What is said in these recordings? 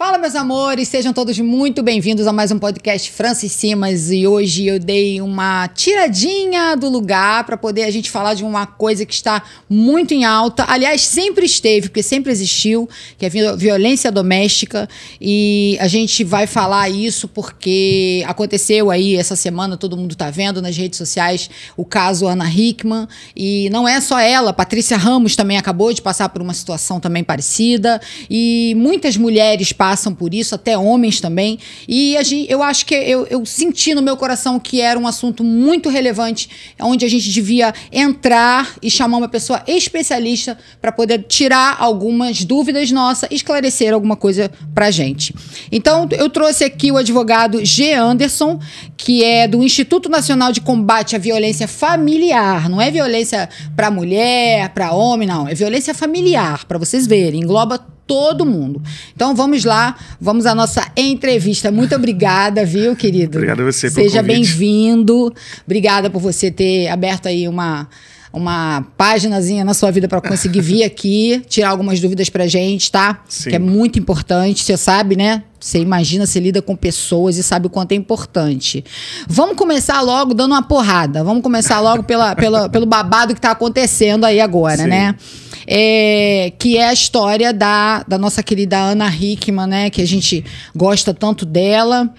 Fala, meus amores, sejam todos muito bem-vindos a mais um podcast Francis Simas e hoje eu dei uma tiradinha do lugar para poder a gente falar de uma coisa que está muito em alta. Aliás, sempre esteve, porque sempre existiu, que é violência doméstica e a gente vai falar isso porque aconteceu aí essa semana, todo mundo está vendo nas redes sociais o caso Ana Hickman e não é só ela, Patrícia Ramos também acabou de passar por uma situação também parecida e muitas mulheres passam passam por isso, até homens também. E a gente, eu acho que eu, eu, senti no meu coração que era um assunto muito relevante, onde a gente devia entrar e chamar uma pessoa especialista para poder tirar algumas dúvidas nossas, esclarecer alguma coisa para gente. Então, eu trouxe aqui o advogado G. Anderson, que é do Instituto Nacional de Combate à Violência Familiar. Não é violência para mulher, para homem, não. É violência familiar, para vocês verem. Engloba todo mundo. Então vamos lá, vamos à nossa entrevista. Muito obrigada, viu, querido? Obrigado a você Seja bem-vindo. Obrigada por você ter aberto aí uma uma paginazinha na sua vida para conseguir vir aqui, tirar algumas dúvidas pra gente, tá? Sim. Que é muito importante, você sabe, né? Você imagina, você lida com pessoas e sabe o quanto é importante. Vamos começar logo dando uma porrada. Vamos começar logo pela, pela, pelo babado que tá acontecendo aí agora, Sim. né? é, que é a história da, da nossa querida Ana Hickman, né? Que a gente gosta tanto dela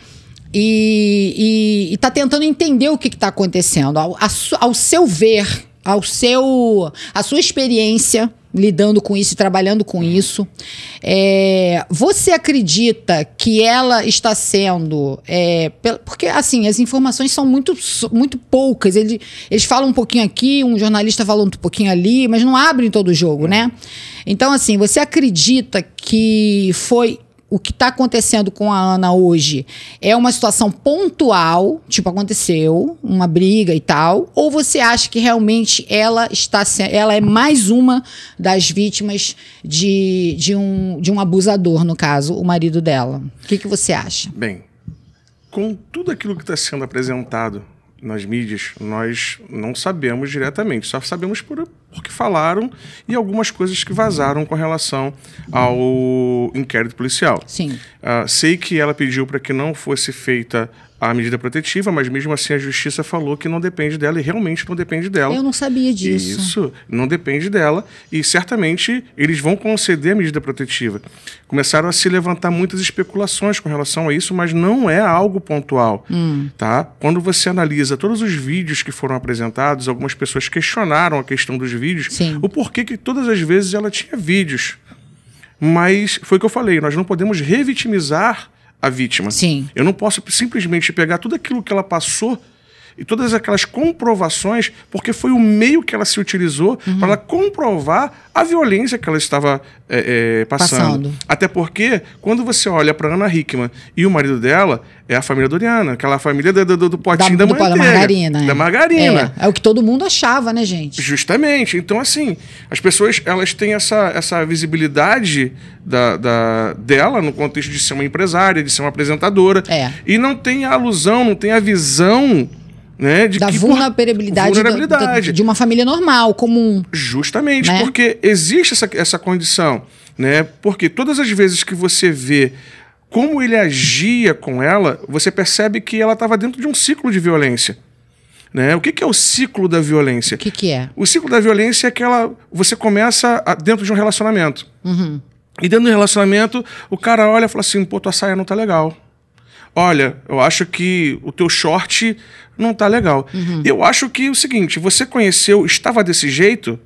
e, está tentando entender o que está acontecendo. Ao, ao seu ver, ao seu, a sua experiência lidando com isso e trabalhando com isso. É, você acredita que ela está sendo. É, porque, assim, as informações são muito, muito poucas. Ele, eles falam um pouquinho aqui, um jornalista fala um pouquinho ali, mas não abrem todo o jogo, né? Então, assim, você acredita que foi o que está acontecendo com a Ana hoje é uma situação pontual, tipo aconteceu uma briga e tal, ou você acha que realmente ela está ela é mais uma das vítimas de, de, um, de um abusador, no caso, o marido dela? O que, que você acha? Bem, com tudo aquilo que está sendo apresentado nas mídias, nós não sabemos diretamente, só sabemos por, que falaram e algumas coisas que vazaram com relação ao inquérito policial. Sim. Uh, sei que ela pediu para que não fosse feita a medida protetiva, mas mesmo assim a justiça falou que não depende dela e realmente não depende dela. Eu não sabia disso. Isso, não depende dela e certamente eles vão conceder a medida protetiva. Começaram a se levantar muitas especulações com relação a isso, mas não é algo pontual, hum. tá? Quando você analisa todos os vídeos que foram apresentados, algumas pessoas questionaram a questão dos vídeos, Sim. o porquê que todas as vezes ela tinha vídeos. Mas foi o que eu falei, nós não podemos revitimizar a vítima. Sim. Eu não posso simplesmente pegar tudo aquilo que ela passou e todas aquelas comprovações, porque foi o meio que ela se utilizou uhum. para comprovar a violência que ela estava é, é, passando. passando. Até porque, quando você olha para Ana Hickman e o marido dela, é a família Doriana, aquela família do, do, do potinho da, da manteiga. Da margarina. Da é. margarina. É, é, o que todo mundo achava, né, gente? Justamente. Então, assim, as pessoas elas têm essa, essa visibilidade da, da dela no contexto de ser uma empresária, de ser uma apresentadora. É. E não tem a alusão, não tem a visão né, da que, vulnerabilidade, vulnerabilidade. Da, de uma família normal, comum. Justamente, né? porque existe essa, essa condição. Né? Porque todas as vezes que você vê como ele agia com ela, você percebe que ela estava dentro de um ciclo de violência. Né? O que, que, é o ciclo da violência? O que, que, é? O ciclo da violência é que ela, você começa a, dentro de um relacionamento. Uhum. E dentro do relacionamento, o cara olha e fala assim: pô, tua saia não tá legal. Olha, eu acho que o teu short não tá legal. Uhum. Eu acho que é o seguinte, você conheceu, estava desse jeito,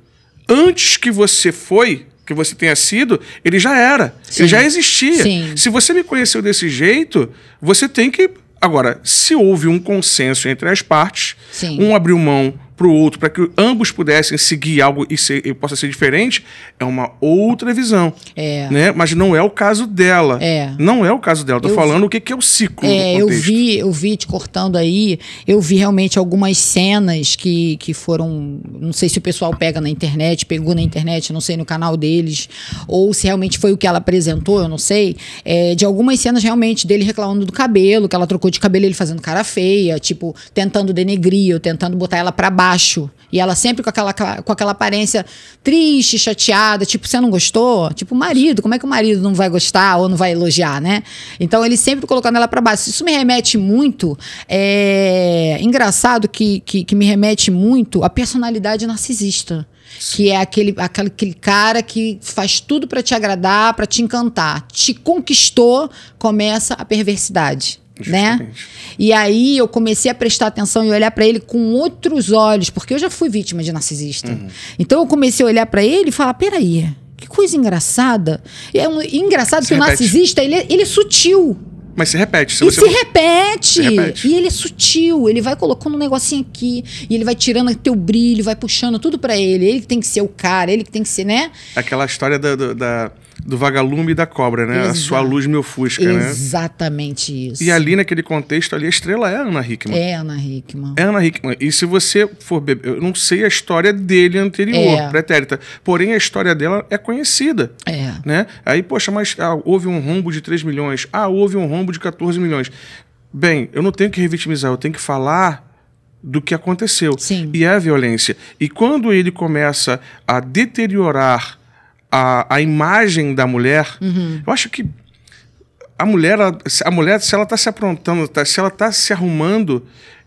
antes que você foi, que você tenha sido, ele já era. Sim. Ele já existia. Sim. Se você me conheceu desse jeito, você tem que. Agora, se houve um consenso entre as partes, Sim. um abriu mão para o outro, para que ambos pudessem seguir algo e, ser, e, possa ser diferente, é uma outra visão. É. Né? Mas não é o caso dela. É. Não é o caso dela. Estou falando vi, o que, que é o ciclo. É, eu vi, eu vi te cortando aí, eu vi realmente algumas cenas que, que foram. Não sei se o pessoal pega na internet, pegou na internet, não sei, no canal deles, ou se realmente foi o que ela apresentou, eu não sei. É, de algumas cenas realmente dele reclamando do cabelo, que ela trocou de cabelo, ele fazendo cara feia, tipo, tentando denegrir, ou tentando botar ela para baixo baixo. E ela sempre com aquela, com aquela aparência triste, chateada, tipo, você não gostou? Tipo, o marido, como é que o marido não vai gostar ou não vai elogiar, né? Então, ele sempre colocando ela para baixo. Isso me remete muito, é engraçado que, que, que me remete muito à personalidade narcisista. Que é aquele, aquele, aquele, cara que faz tudo para te agradar, para te encantar. Te conquistou, começa a perversidade. Justamente. né? E aí eu comecei a prestar atenção e olhar para ele com outros olhos, porque eu já fui vítima de narcisista. Uhum. Então eu comecei a olhar para ele e falar: peraí, que coisa engraçada. E é um, e engraçado se que repete. o narcisista ele é, ele é sutil. Mas se repete. Se e se, não... repete. se repete. E ele é sutil. Ele vai colocando um negocinho aqui. E ele vai tirando teu brilho, vai puxando tudo para ele. Ele que tem que ser o cara, ele que tem que ser, né? Aquela história da, da do vagalume e da cobra, né? Exa a sua luz me ofusca, Exatamente né? Exatamente isso. E ali, naquele contexto, ali, a estrela é a Ana Hickman. É Ana Hickman. É Ana Hickman. E se você for beber... Eu não sei a história dele anterior, é. pretérita. Porém, a história dela é conhecida. É. Né? Aí, poxa, mas ah, houve um rombo de 3 milhões. Ah, houve um rombo de 14 milhões. Bem, eu não tenho que revitimizar, eu tenho que falar do que aconteceu. Sim. E é a violência. E quando ele começa a deteriorar a, a imagem da mulher, uhum. eu acho que a mulher, a mulher, se ela está se aprontando, tá, se ela está se arrumando,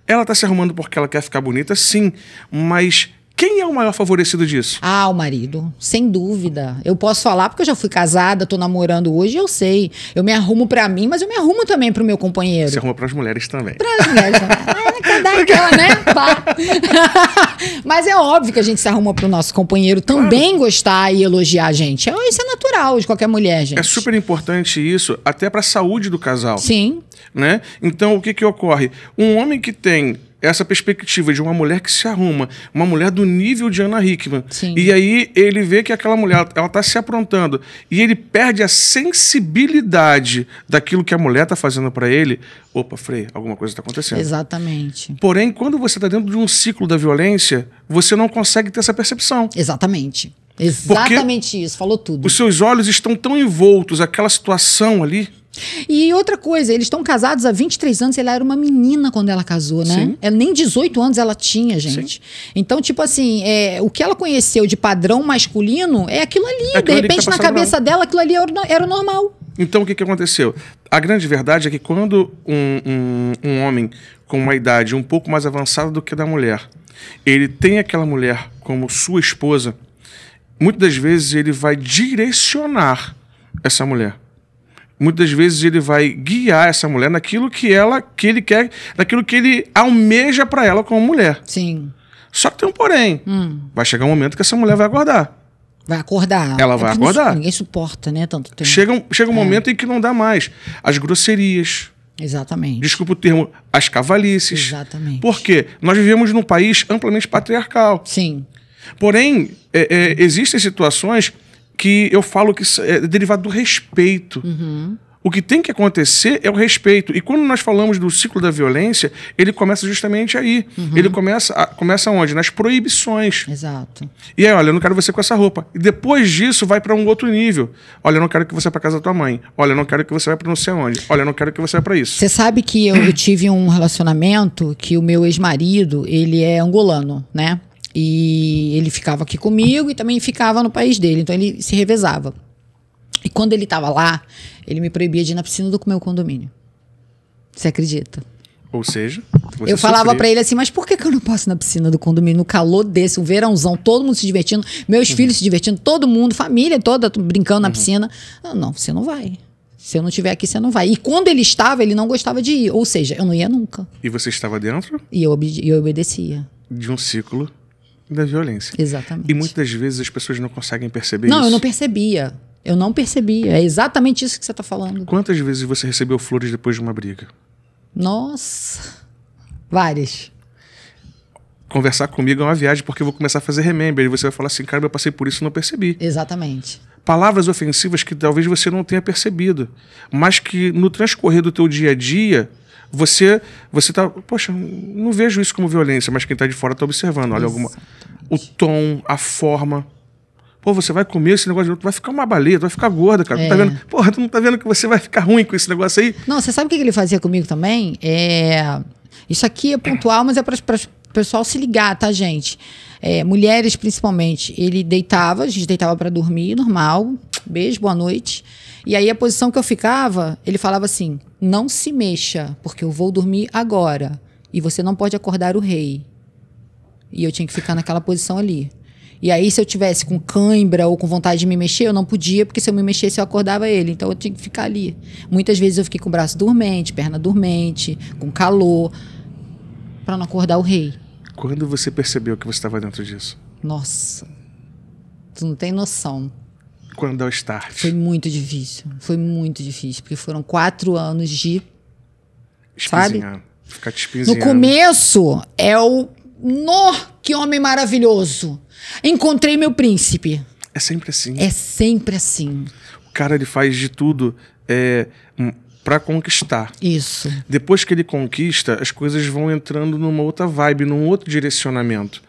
ela está se arrumando porque ela quer ficar bonita, sim. Mas quem é o maior favorecido disso? Ah, o marido, sem dúvida. Eu posso falar porque eu já fui casada, tô namorando hoje, eu sei. Eu me arrumo para mim, mas eu me arrumo também para o meu companheiro. Você arruma para as mulheres também. Para as mulheres também dar aquela, né? Pá. Mas é óbvio que a gente se arruma pro nosso companheiro também claro. gostar e elogiar a gente. É, isso é natural de qualquer mulher, gente. É super importante isso, até pra saúde do casal. Sim. Né? Então, o que que ocorre? Um homem que tem essa perspectiva de uma mulher que se arruma, uma mulher do nível de Ana Hickman. Sim. E aí ele vê que aquela mulher, ela está se aprontando e ele perde a sensibilidade daquilo que a mulher está fazendo para ele. Opa, Frei, alguma coisa está acontecendo. Exatamente. Porém, quando você está dentro de um ciclo da violência, você não consegue ter essa percepção. Exatamente. Exatamente isso, falou tudo. Os seus olhos estão tão envoltos, aquela situação ali. E outra coisa, eles estão casados há 23 anos, ela era uma menina quando ela casou, né? Sim. Ela, nem 18 anos ela tinha, gente. Sim. Então, tipo assim, é, o que ela conheceu de padrão masculino é aquilo ali. É aquilo de ali tá repente, tá na cabeça normal. dela, aquilo ali era o normal. Então, o que, que aconteceu? A grande verdade é que quando um, um, um homem com uma idade um pouco mais avançada do que a da mulher, ele tem aquela mulher como sua esposa muitas das vezes ele vai direcionar essa mulher. Muitas das vezes ele vai guiar essa mulher naquilo que ela, que ele quer, naquilo que ele almeja para ela como mulher. Sim. Só que tem um porém. Hum. Vai chegar um momento que essa mulher vai acordar. Vai acordar. Ela é vai acordar. Ninguém suporta, né? Tanto tempo. Chega um, chega um é. momento em que não dá mais. As grosserias. Exatamente. Desculpa o termo, as cavalices. Exatamente. Por quê? Nós vivemos num país amplamente patriarcal. Sim. Porém, é, é, existem situações que eu falo que é derivado do respeito. Uhum. O que tem que acontecer é o respeito. E quando nós falamos do ciclo da violência, ele começa justamente aí. Uhum. Ele começa, a, começa onde? Nas proibições. Exato. E aí, olha, eu não quero você com essa roupa. E depois disso vai para um outro nível. Olha, eu não quero que você vá para casa da tua mãe. Olha, eu não quero que você vá para não sei onde. Olha, eu não quero que você vá para isso. Você sabe que eu, eu tive um relacionamento que o meu ex-marido, ele é angolano, né? E ele ficava aqui comigo e também ficava no país dele. Então ele se revezava. E quando ele estava lá, ele me proibia de ir na piscina do meu condomínio. Você acredita? Ou seja, eu falava para ele assim, mas por que, que eu não posso ir na piscina do condomínio no calor desse, um verãozão, todo mundo se divertindo, meus uhum. filhos se divertindo, todo mundo, família toda brincando na uhum. piscina? Não, não, você não vai. Se eu não estiver aqui, você não vai. E quando ele estava, ele não gostava de ir. Ou seja, eu não ia nunca. E você estava dentro? E eu, obede eu obedecia. De um ciclo da violência. Exatamente. E muitas vezes as pessoas não conseguem perceber não, isso. Não, eu não percebia. Eu não percebia. É exatamente isso que você está falando. Quantas vezes você recebeu flores depois de uma briga? Nossa, várias. Conversar comigo é uma viagem, porque eu vou começar a fazer remember. E você vai falar assim, cara, eu passei por isso e não percebi. Exatamente. Palavras ofensivas que talvez você não tenha percebido, mas que no transcorrer do teu dia a dia você você tá, poxa, não vejo isso como violência, mas quem está de fora está observando, olha alguma o tom, a forma. Pô, você vai comer esse negócio, vai ficar uma baleia, vai ficar gorda, cara. Tá é. Tá vendo? Porra, tu não tá vendo que você vai ficar ruim com esse negócio aí? Não, você sabe o que ele fazia comigo também? É... Isso aqui é pontual, mas é para o pessoal se ligar, tá, gente? É, mulheres, principalmente. Ele deitava, a gente deitava para dormir, normal. Beijo, boa noite. E aí a posição que eu ficava, ele falava assim: não se mexa, porque eu vou dormir agora. E você não pode acordar o rei. E eu tinha que ficar naquela posição ali. E aí, se eu tivesse com cãibra ou com vontade de me mexer, eu não podia, porque se eu me mexesse, eu acordava ele. Então, eu tinha que ficar ali. Muitas vezes eu fiquei com o braço dormente, perna dormente, com calor, para não acordar o rei. Quando você percebeu que você estava dentro disso? Nossa, tu não tem noção. Quando é o start? Foi muito difícil. Foi muito difícil, porque foram quatro anos de. Sabe? Ficar te No começo é o. No, que homem maravilhoso! Encontrei meu príncipe. É sempre assim. É sempre assim. O cara ele faz de tudo é, hum, para conquistar. Isso. Depois que ele conquista, as coisas vão entrando numa outra vibe, num outro direcionamento.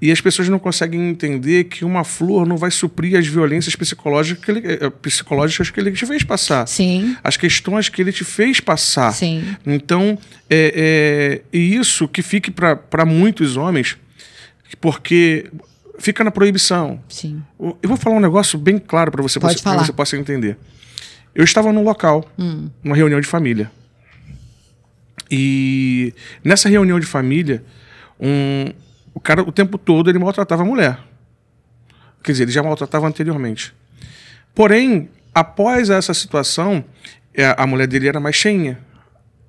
E as pessoas não conseguem entender que uma flor não vai suprir as violências psicológicas que ele, eh, eh, psicológicas que ele te fez passar. Sim. As questões que ele te fez passar. Sim. Então, é, é e isso que fique para muitos homens, porque fica na proibição. Sim. Eu vou falar um negócio bem claro para você, para você possa entender. Eu estava num local, hum. numa reunião de família. E nessa reunião de família, um, o cara, o tempo todo, ele maltratava a mulher. Quer dizer, ele já maltratava anteriormente. Porém, após essa situação, é, a mulher dele era mais cheinha.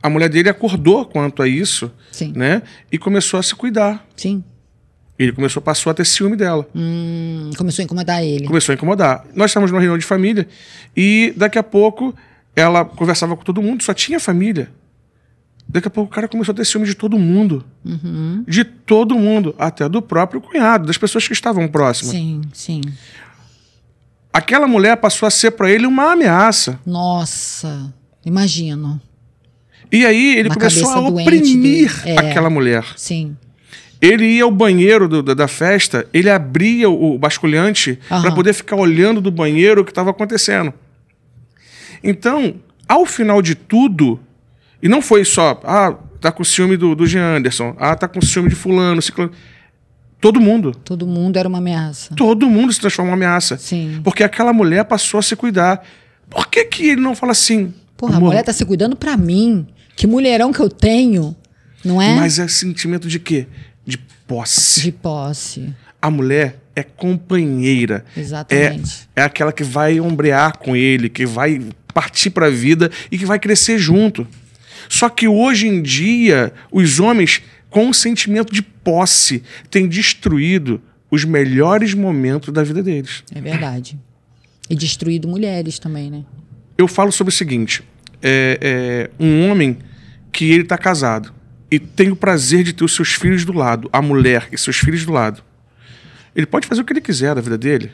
A mulher dele acordou quanto a isso, Sim. né? E começou a se cuidar. Sim. Ele começou, passou a ter ciúme dela. Hum, começou a incomodar ele. Começou a incomodar. Nós estávamos numa reunião de família e daqui a pouco ela conversava com todo mundo, só tinha família. Daqui a pouco o cara começou a ter ciúme de todo mundo. Uhum. De todo mundo. Até do próprio cunhado, das pessoas que estavam próximas. Sim, sim. Aquela mulher passou a ser para ele uma ameaça. Nossa, imagino. E aí ele começou a oprimir é, aquela mulher. Sim. Ele ia ao banheiro do, da, da, festa, ele abria o, o basculhante para poder ficar olhando do banheiro o que estava acontecendo. Então, ao final de tudo, e não foi só, ah, tá com ciúme do, do Jean Anderson, ah, tá com ciúme de fulano, ciclano. Todo mundo. Todo mundo era uma ameaça. Todo mundo se transformou em ameaça. Sim. Porque aquela mulher passou a se cuidar. Por que, que ele não fala assim? Porra, amor, a mulher tá se cuidando pra mim. Que mulherão que eu tenho, não é? Mas é sentimento de quê? De posse. De posse. A mulher é companheira. Exatamente. É, é aquela que vai ombrear com ele, que vai partir pra vida e que vai crescer junto. Só que hoje em dia, os homens, com um sentimento de posse, têm destruído os melhores momentos da vida deles. É verdade. E destruído mulheres também, né? Eu falo sobre o seguinte: é, é, um homem que ele está casado e tem o prazer de ter os seus filhos do lado, a mulher e seus filhos do lado. Ele pode fazer o que ele quiser da vida dele.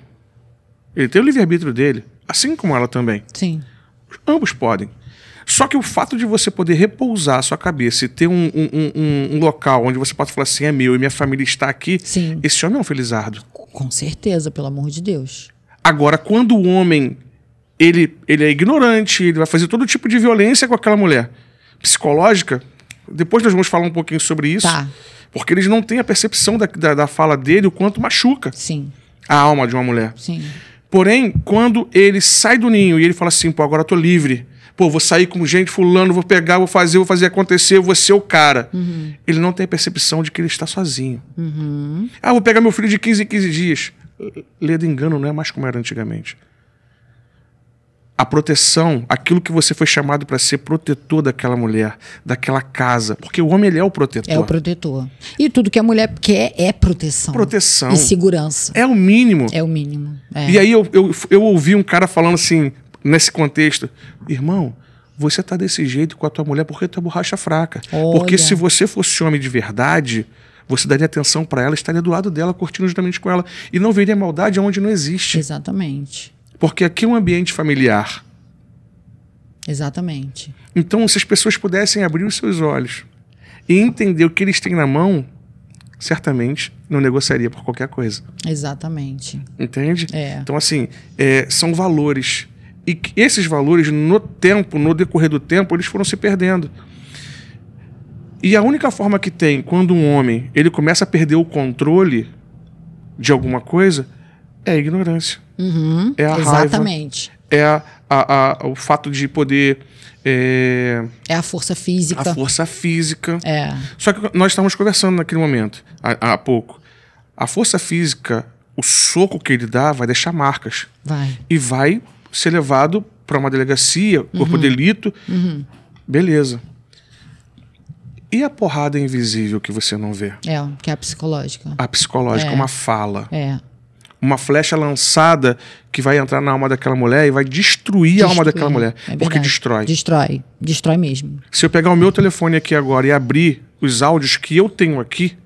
Ele tem o livre-arbítrio dele, assim como ela também. Sim. Ambos podem. Só que o fato de você poder repousar a sua cabeça e ter um, um, um, um local onde você pode falar assim, é meu e minha família está aqui, Sim. esse homem é um felizardo. Com certeza, pelo amor de Deus. Agora, quando o homem ele, ele é ignorante, ele vai fazer todo tipo de violência com aquela mulher psicológica, depois nós vamos falar um pouquinho sobre isso. Tá. Porque eles não têm a percepção da, da, da, fala dele, o quanto machuca Sim. a alma de uma mulher. Sim. Porém, quando ele sai do ninho e ele fala assim, pô, agora eu tô livre, pô, vou sair com gente, fulano, vou pegar, vou fazer, vou fazer acontecer, vou ser o cara. Uhum. Ele não tem a percepção de que ele está sozinho. Uhum. Ah, vou pegar meu filho de 15 em 15 dias. Lê engano não é mais como era antigamente. A proteção, aquilo que você foi chamado para ser protetor daquela mulher, daquela casa. Porque o homem ele é o protetor. É o protetor. E tudo que a mulher quer é proteção. Proteção. E segurança. É o mínimo. É o mínimo. É. E aí eu, eu, eu ouvi um cara falando assim: nesse contexto, irmão, você tá desse jeito com a tua mulher porque tua borracha é fraca. Olha. Porque se você fosse homem de verdade, você daria atenção para ela, estaria do lado dela, curtindo justamente com ela. E não veria maldade onde não existe. Exatamente. Porque aqui é um ambiente familiar. Exatamente. Então, se as pessoas pudessem abrir os seus olhos e entender o que eles têm na mão, certamente não negociaria por qualquer coisa. Exatamente. Entende? É. Então, assim, é, são valores e esses valores, no tempo, no decorrer do tempo, eles foram se perdendo. E a única forma que tem quando um homem ele começa a perder o controle de alguma coisa é a ignorância. Uhum, é a exatamente. raiva. É a, a, a, o fato de poder. É, é, a força física. A força física. É. Só que nós estávamos conversando naquele momento, há, há pouco. A força física, o soco que ele dá vai deixar marcas. Vai. E vai ser levado para uma delegacia, corpo uhum. de delito. Uhum. Beleza. E a porrada invisível que você não vê? É, que é a psicológica. A psicológica, é. uma fala. É. Uma flecha lançada que vai entrar na alma daquela mulher e vai destruir, destruir. a alma daquela mulher. É porque destrói. Destrói. Destrói mesmo. Se eu pegar o meu telefone aqui agora e abrir os áudios que eu tenho aqui,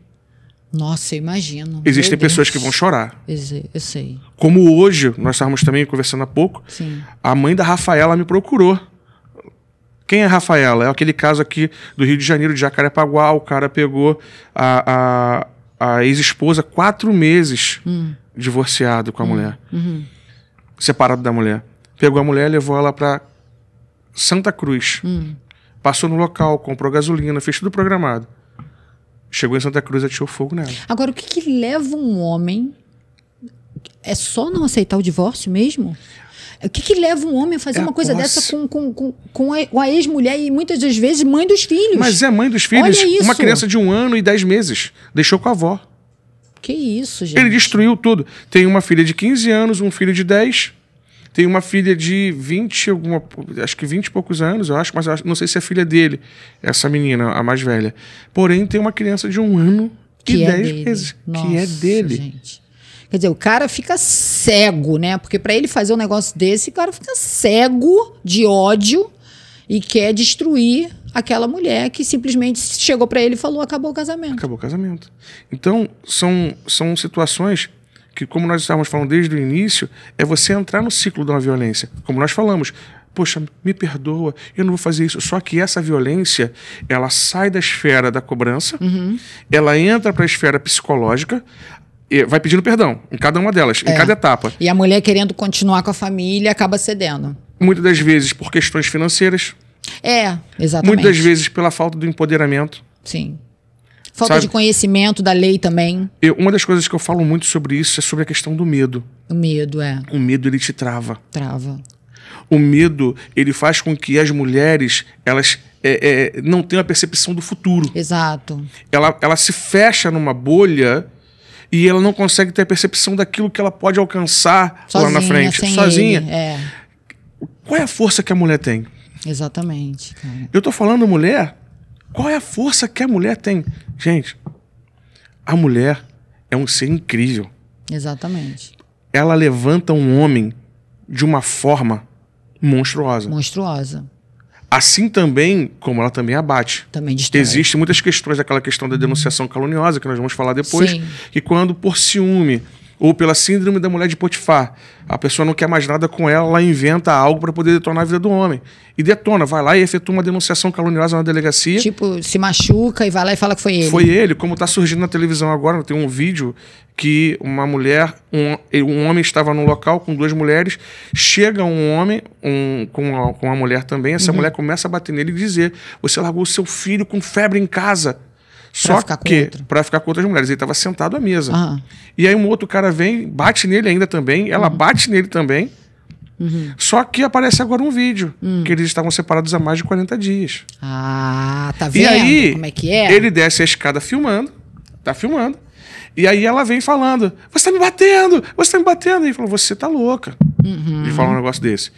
nossa, eu imagino. Existem pessoas que vão chorar. Eu sei. Como hoje, nós estávamos também conversando há pouco, Sim. a mãe da Rafaela me procurou. Quem é Rafaela? É aquele caso aqui do Rio de Janeiro, de Jacarepaguá. O cara pegou a, a, a ex-esposa quatro meses hum. divorciado com a hum. mulher. Uhum. Separado da mulher. Pegou a mulher, e levou ela para Santa Cruz. Hum. Passou no local, comprou gasolina, fez tudo programado chegou em Santa Cruz e atirou fogo nela. Agora, o que, que leva um homem. É só não aceitar o divórcio mesmo? O que, que, leva um homem a fazer é uma coisa posse. dessa com, com, com, com a, ex-mulher e muitas das vezes mãe dos filhos? Mas é mãe dos filhos. Olha isso. Uma criança de um ano e dez meses. Deixou com a avó. Que isso, gente. Ele destruiu tudo. Tem uma filha de 15 anos, um filho de 10. Tem uma filha de 20, alguma, acho que 20 e poucos anos, eu acho, mas eu não sei se é filha dele, essa menina, a mais velha. Porém, tem uma criança de um ano que e é 10 dele. meses, Nossa, que é dele. Gente. Quer dizer, o cara fica cego, né? Porque para ele fazer um negócio desse, o cara fica cego de ódio e quer destruir aquela mulher que simplesmente chegou para ele e falou: acabou o casamento. Acabou o casamento. Então, são, são situações que, como nós estávamos falando desde o início, é você entrar no ciclo de uma violência. Como nós falamos, poxa, me perdoa, eu não vou fazer isso. Só que essa violência, ela sai da esfera da cobrança, uhum. ela entra para a esfera psicológica, vai pedindo perdão em cada uma delas, é. em cada etapa. E a mulher querendo continuar com a família acaba cedendo. Muitas das vezes por questões financeiras. É, exatamente. Muitas das vezes pela falta do empoderamento. Sim. Falta Sabe? de conhecimento da lei também. Eu, uma das coisas que eu falo muito sobre isso é sobre a questão do medo. O medo, é. O medo, ele te trava. Trava. O medo, ele faz com que as mulheres, elas é, é, não tenham a percepção do futuro. Exato. Ela, ela se fecha numa bolha e ela não consegue ter a percepção daquilo que ela pode alcançar sozinha, lá na frente, sozinha. Ele, é. Qual é a força que a mulher tem? Exatamente. Cara. Eu tô falando mulher qual é a força que a mulher tem? Gente, a mulher é um ser incrível. Exatamente. Ela levanta um homem de uma forma monstruosa. Monstruosa. Assim também, como ela também abate. Também destrói. Existem muitas questões, aquela questão da denunciação caluniosa, que nós vamos falar depois, Sim. que quando por ciúme ou pela síndrome da mulher de Potifar. A pessoa não quer mais nada com ela, ela inventa algo para poder detonar a vida do homem. E detona, vai lá e efetua uma denunciação caluniosa na delegacia. Tipo, se machuca e vai lá e fala que foi ele. Foi ele, como está surgindo na televisão agora, tem um vídeo que uma mulher, um, um homem estava num local com duas mulheres, chega um homem um, com, uma, com uma mulher também, essa uhum. mulher começa a bater nele e dizer: Você largou seu filho com febre em casa. Só ficar que para ficar com outras mulheres. Ele estava sentado à mesa. Ah. E aí um outro cara vem, bate nele ainda também, ela uhum. bate nele também. Uhum. Só que aparece agora um vídeo uhum. que eles estavam separados há mais de 40 dias. Ah, tá vendo? E aí, como é que é? Ele desce a escada filmando, tá filmando. E aí ela vem falando: Você tá me batendo, você tá me batendo. E ele falou: Você tá louca. Uhum. Ele fala um negócio desse.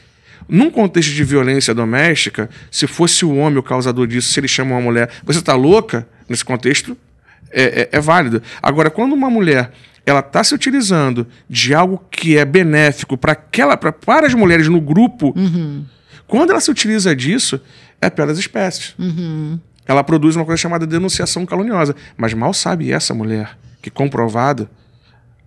Num contexto de violência doméstica, se fosse o homem o causador disso, se ele chama uma mulher, você tá louca? nesse contexto, é, é, é válido. Agora, quando uma mulher ela está se utilizando de algo que é benéfico para aquela pra, para as mulheres no grupo, uhum. quando ela se utiliza disso, é das espécies. Uhum. Ela produz uma coisa chamada denunciação caluniosa. Mas mal sabe essa mulher que comprovado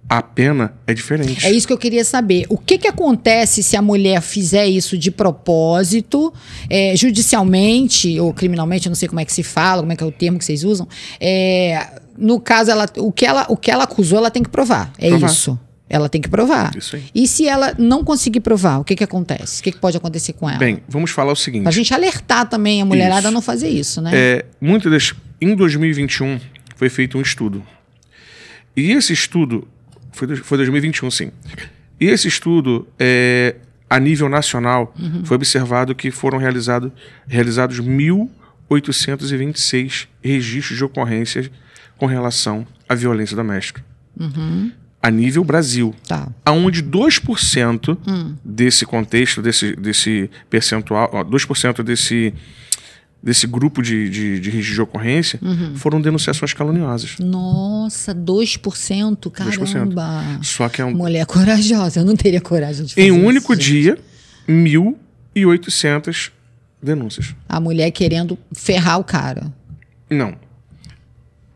a pena é diferente. É isso que eu queria saber. O que, que acontece se a mulher fizer isso de propósito, é, judicialmente ou criminalmente, não sei como é que se fala, como é que é o termo que vocês usam. É, no caso, ela, o, que ela, o que ela acusou, ela tem que provar. É provar. isso. Ela tem que provar. Isso aí. E se ela não conseguir provar, o que, que acontece? O que, que pode acontecer com ela? Bem, vamos falar o seguinte. Pra gente alertar também a mulherada isso. a não fazer isso, né? É, muito desse, em 2021 foi feito um estudo. E esse estudo foi, foi 2021, sim. E esse estudo, é, a nível nacional, uhum. foi observado que foram realizado, realizados 1.826 registros de ocorrências com relação à violência doméstica. Uhum. A nível Brasil. Tá. Onde 2% uhum. desse contexto, desse, desse percentual, ó, 2% desse desse grupo de, de, de registro de ocorrência uhum. foram denunciações caluniosas. Nossa, 2%? Caramba! 2%. Só que é um... Mulher corajosa, eu não teria coragem de fazer Em um único isso, dia, 1.800 denúncias. A mulher querendo ferrar o cara. Não.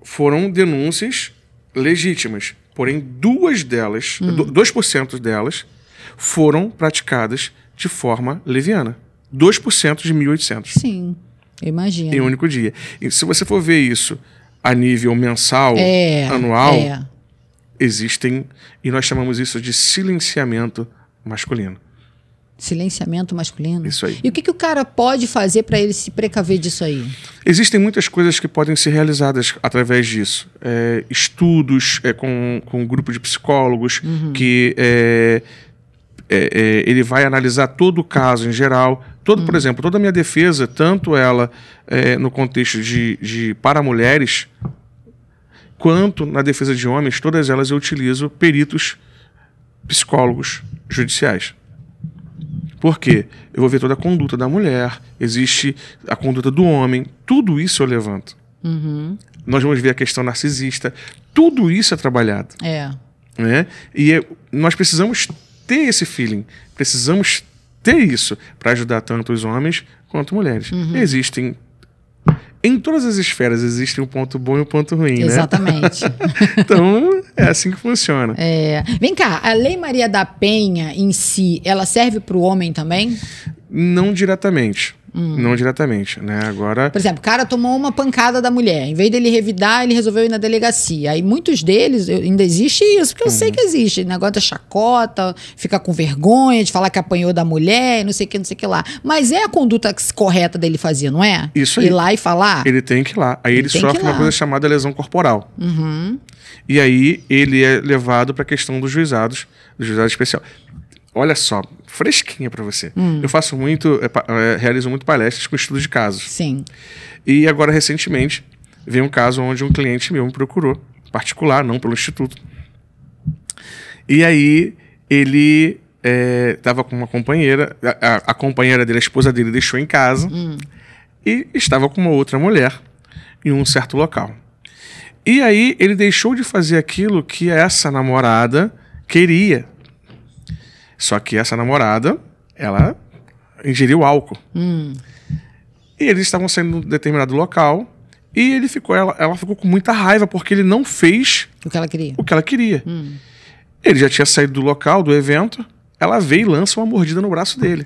Foram denúncias legítimas, porém duas delas, hum. 2% delas, foram praticadas de forma leviana. 2% de 1.800. Sim. Imagina. Em um único dia. E se você for ver isso a nível mensal, é, anual, é. existem, e nós chamamos isso de silenciamento masculino. Silenciamento masculino? Isso aí. E o que, que o cara pode fazer para ele se precaver disso aí? Existem muitas coisas que podem ser realizadas através disso. É, estudos é, com, com um grupo de psicólogos uhum. que é, é, ele vai analisar todo o caso em geral Todo, hum. Por exemplo, toda a minha defesa, tanto ela é, no contexto de, de para mulheres, quanto na defesa de homens, todas elas eu utilizo peritos psicólogos judiciais. Por quê? Eu vou ver toda a conduta da mulher, existe a conduta do homem, tudo isso eu levanto. Uhum. Nós vamos ver a questão narcisista, tudo isso é trabalhado. É. Né? E é, nós precisamos ter esse feeling, precisamos ter isso para ajudar tanto os homens quanto mulheres. Uhum. Existem em todas as esferas existe um ponto bom e um ponto ruim, Exatamente. né? Exatamente. então, é assim que funciona. É. Vem cá, a Lei Maria da Penha em si, ela serve para o homem também? Não diretamente. Hum. Não diretamente, né? Agora. Por exemplo, o cara tomou uma pancada da mulher. Em vez dele revidar, ele resolveu ir na delegacia. Aí muitos deles, eu, ainda existe isso, porque eu uhum. sei que existe. Negócio da chacota, ficar com vergonha de falar que apanhou da mulher, não sei o que, não sei o que lá. Mas é a conduta correta dele fazer, não é? Isso aí. Ir lá e falar? Ele tem que ir lá. Aí ele, ele sofre uma coisa chamada lesão corporal. Uhum. E aí ele é levado para a questão dos juizados, do juizado especial olha só, fresquinha para você. Hum. Eu faço muito, é, é, realizo muito palestras com estudo de casos. Sim. E agora, recentemente, veio um caso onde um cliente meu me procurou, particular, não pelo instituto. E aí, ele estava é, com uma companheira, a, a, companheira dele, a esposa dele, deixou em casa hum. e estava com uma outra mulher em um certo local. E aí, ele deixou de fazer aquilo que essa namorada queria só que essa namorada, ela ingeriu álcool. Hum. E eles estavam saindo de um determinado local e ele ficou, ela, ela, ficou com muita raiva porque ele não fez o que ela queria. O que ela queria. Hum. Ele já tinha saído do local, do evento. Ela veio e lança uma mordida no braço dele.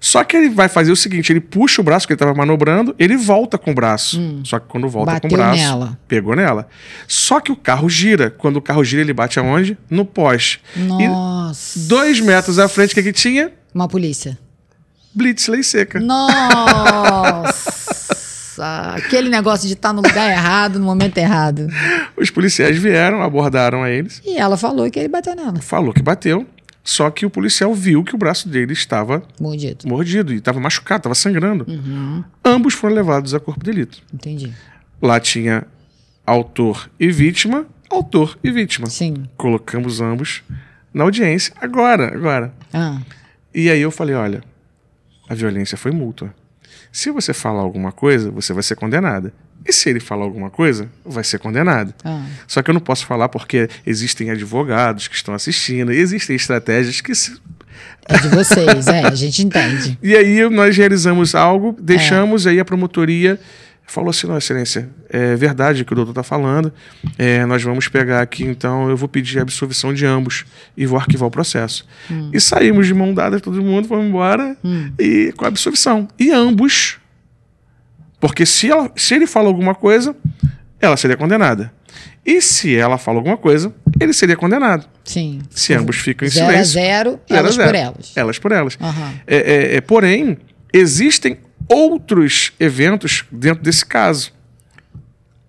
Só que ele vai fazer o seguinte: ele puxa o braço que ele estava manobrando, ele volta com o braço. Hum, Só que quando volta com o braço, nela. pegou nela. Só que o carro gira. Quando o carro gira, ele bate aonde? No poste. Nossa. E dois metros à frente, o que, que tinha? Uma polícia. Blitz lei seca. Nossa! aquele negócio de estar tá no lugar errado, no momento errado. Os policiais vieram, abordaram a eles. E ela falou que ele bateu nela. Falou que bateu. Só que o policial viu que o braço dele estava mordido, mordido e estava machucado, estava sangrando. Uhum. Ambos foram levados a corpo de delito. Entendi. Lá tinha autor e vítima, autor e vítima. Sim. Colocamos ambos na audiência agora, agora. Ah. E aí eu falei, olha, a violência foi mútua. Se você falar alguma coisa, você vai ser condenada. E se ele falar alguma coisa, vai ser condenado. Ah. Só que eu não posso falar porque existem advogados que estão assistindo, existem estratégias que. Se... É de vocês, é, a gente entende. E aí nós realizamos algo, deixamos, é. aí a promotoria falou assim: não, excelência, é verdade que o doutor está falando, é, nós vamos pegar aqui, então eu vou pedir a absolvição de ambos e vou arquivar o processo. Hum. E saímos de mão dada, todo mundo foi embora hum. e com a absolvição. E ambos porque se, ela, se ele fala alguma coisa, ela seria condenada. E se ela fala alguma coisa, ele seria condenado. Sim. Se ambos ficam em zero silêncio. Zero, zero, elas zero. por elas. Elas por elas. Uhum. É, é, é, porém, existem outros eventos dentro desse caso.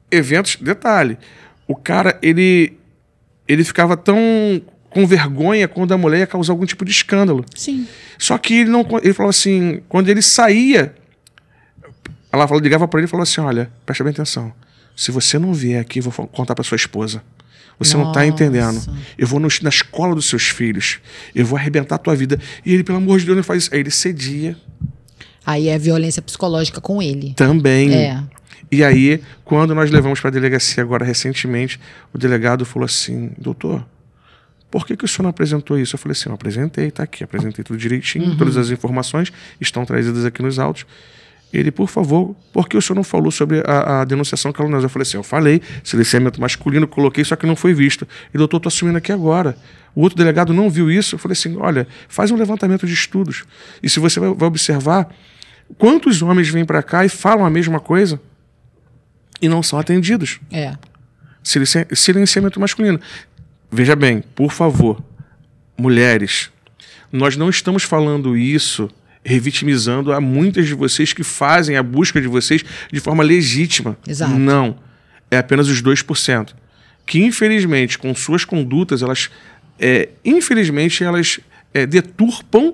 Eventos, detalhe, o cara, ele, ele ficava tão com vergonha quando a mulher ia causar algum tipo de escândalo. Sim. Só que ele não, ele falou assim, quando ele saía ela falou, ligava para ele e falou assim: Olha, presta bem atenção. Se você não vier aqui, eu vou contar para sua esposa. Você tá Nossa. não está entendendo. Eu vou no, na escola dos seus filhos. Eu vou arrebentar a tua vida. E ele, pelo amor de Deus, não faz isso. Aí ele cedia. Aí é violência psicológica com ele. Também. É. E aí, quando nós levamos para a delegacia agora recentemente, o delegado falou assim: doutor, por que, que o senhor não apresentou isso? Eu falei assim: eu apresentei, está aqui, apresentei tudo direitinho, uhum. todas as informações estão trazidas aqui nos autos. Ele, por favor, por que o senhor não falou sobre a, a denunciação caluniosa? Eu falei assim, eu falei, silenciamento masculino, coloquei, só que não foi visto. E doutor, estou assumindo aqui agora. O outro delegado não viu isso. Eu falei assim, olha, faz um levantamento de estudos. E se você vai, vai observar, quantos homens vêm para cá e falam a mesma coisa e não são atendidos? É. Silenci silenciamento masculino. Veja bem, por favor, mulheres, nós não estamos falando isso revitimizando a muitas de vocês que fazem a busca de vocês de forma legítima. Exato. Não. É apenas os 2%. Que, infelizmente, com suas condutas, elas. É, infelizmente, elas é, deturpam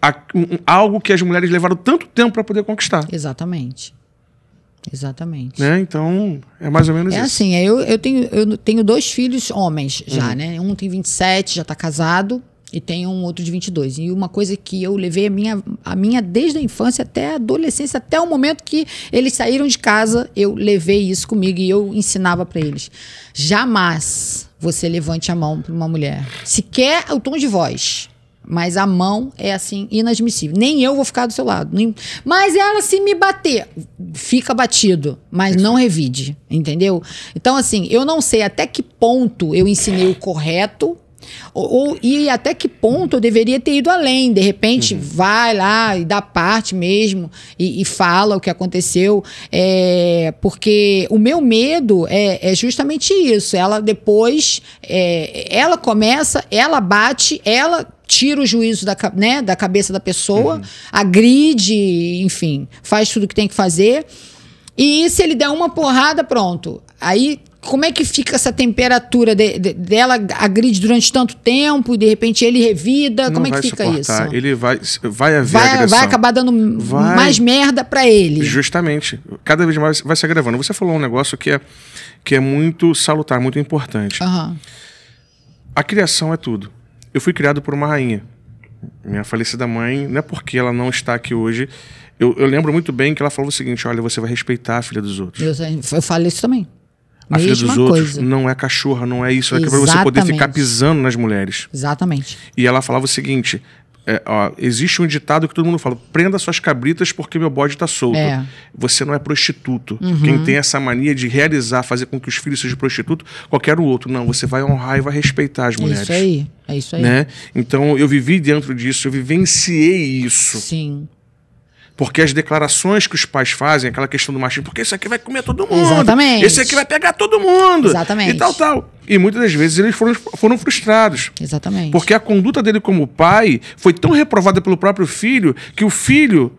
a, um, algo que as mulheres levaram tanto tempo para poder conquistar. Exatamente. Exatamente. Né? Então, é mais ou menos é isso. Assim, é assim, eu, eu, tenho, eu tenho dois filhos homens já, hum. né? Um tem 27, já está casado. E tem um outro de 22. E uma coisa que eu levei a minha, a minha desde a infância até a adolescência, até o momento que eles saíram de casa, eu levei isso comigo e eu ensinava para eles. Jamais você levante a mão para uma mulher. Sequer o tom de voz. Mas a mão é assim, inadmissível. Nem eu vou ficar do seu lado. Nem... Mas ela, se me bater, fica batido, mas não revide, entendeu? Então, assim, eu não sei até que ponto eu ensinei o correto ou, ou, e até que ponto eu deveria ter ido além? De repente, uhum. vai lá e dá parte mesmo e, e fala o que aconteceu. É, porque o meu medo é, é justamente isso. Ela depois, é, ela começa, ela bate, ela tira o juízo da, né, da cabeça da pessoa, uhum. agride, enfim, faz tudo o que tem que fazer. E se ele der uma porrada, pronto. Aí como é que fica essa temperatura de, de, dela agride durante tanto tempo e de repente ele revida? Não como é que fica suportar. isso? Ele vai, vai haver vai, agressão. Vai acabar dando vai. mais merda para ele. Justamente. Cada vez mais vai se agravando. Você falou um negócio que é, que é muito salutar, muito importante. Uhum. A criação é tudo. Eu fui criado por uma rainha. Minha falecida mãe, não é porque ela não está aqui hoje, eu, eu, lembro muito bem que ela falou o seguinte: olha, você vai respeitar a filha dos outros. Eu, eu falei isso também. A filha dos outros coisa. não é cachorra, não é isso. É para você poder ficar pisando nas mulheres. Exatamente. E ela falava o seguinte: é, ó, existe um ditado que todo mundo fala: prenda suas cabritas porque meu bode está solto. É. Você não é prostituto. Uhum. Quem tem essa mania de realizar, fazer com que os filhos sejam prostituto, qualquer outro. Não, você vai honrar e vai respeitar as é mulheres. É isso aí, é isso aí. Né? Então eu vivi dentro disso, eu vivenciei isso. Sim. Porque as declarações que os pais fazem, aquela questão do machismo, porque isso aqui vai comer todo mundo. É, exatamente. Esse aqui vai pegar todo mundo. Exatamente. E tal, tal. E muitas das vezes eles foram, foram frustrados. Exatamente. Porque a conduta dele como pai foi tão reprovada pelo próprio filho que o filho,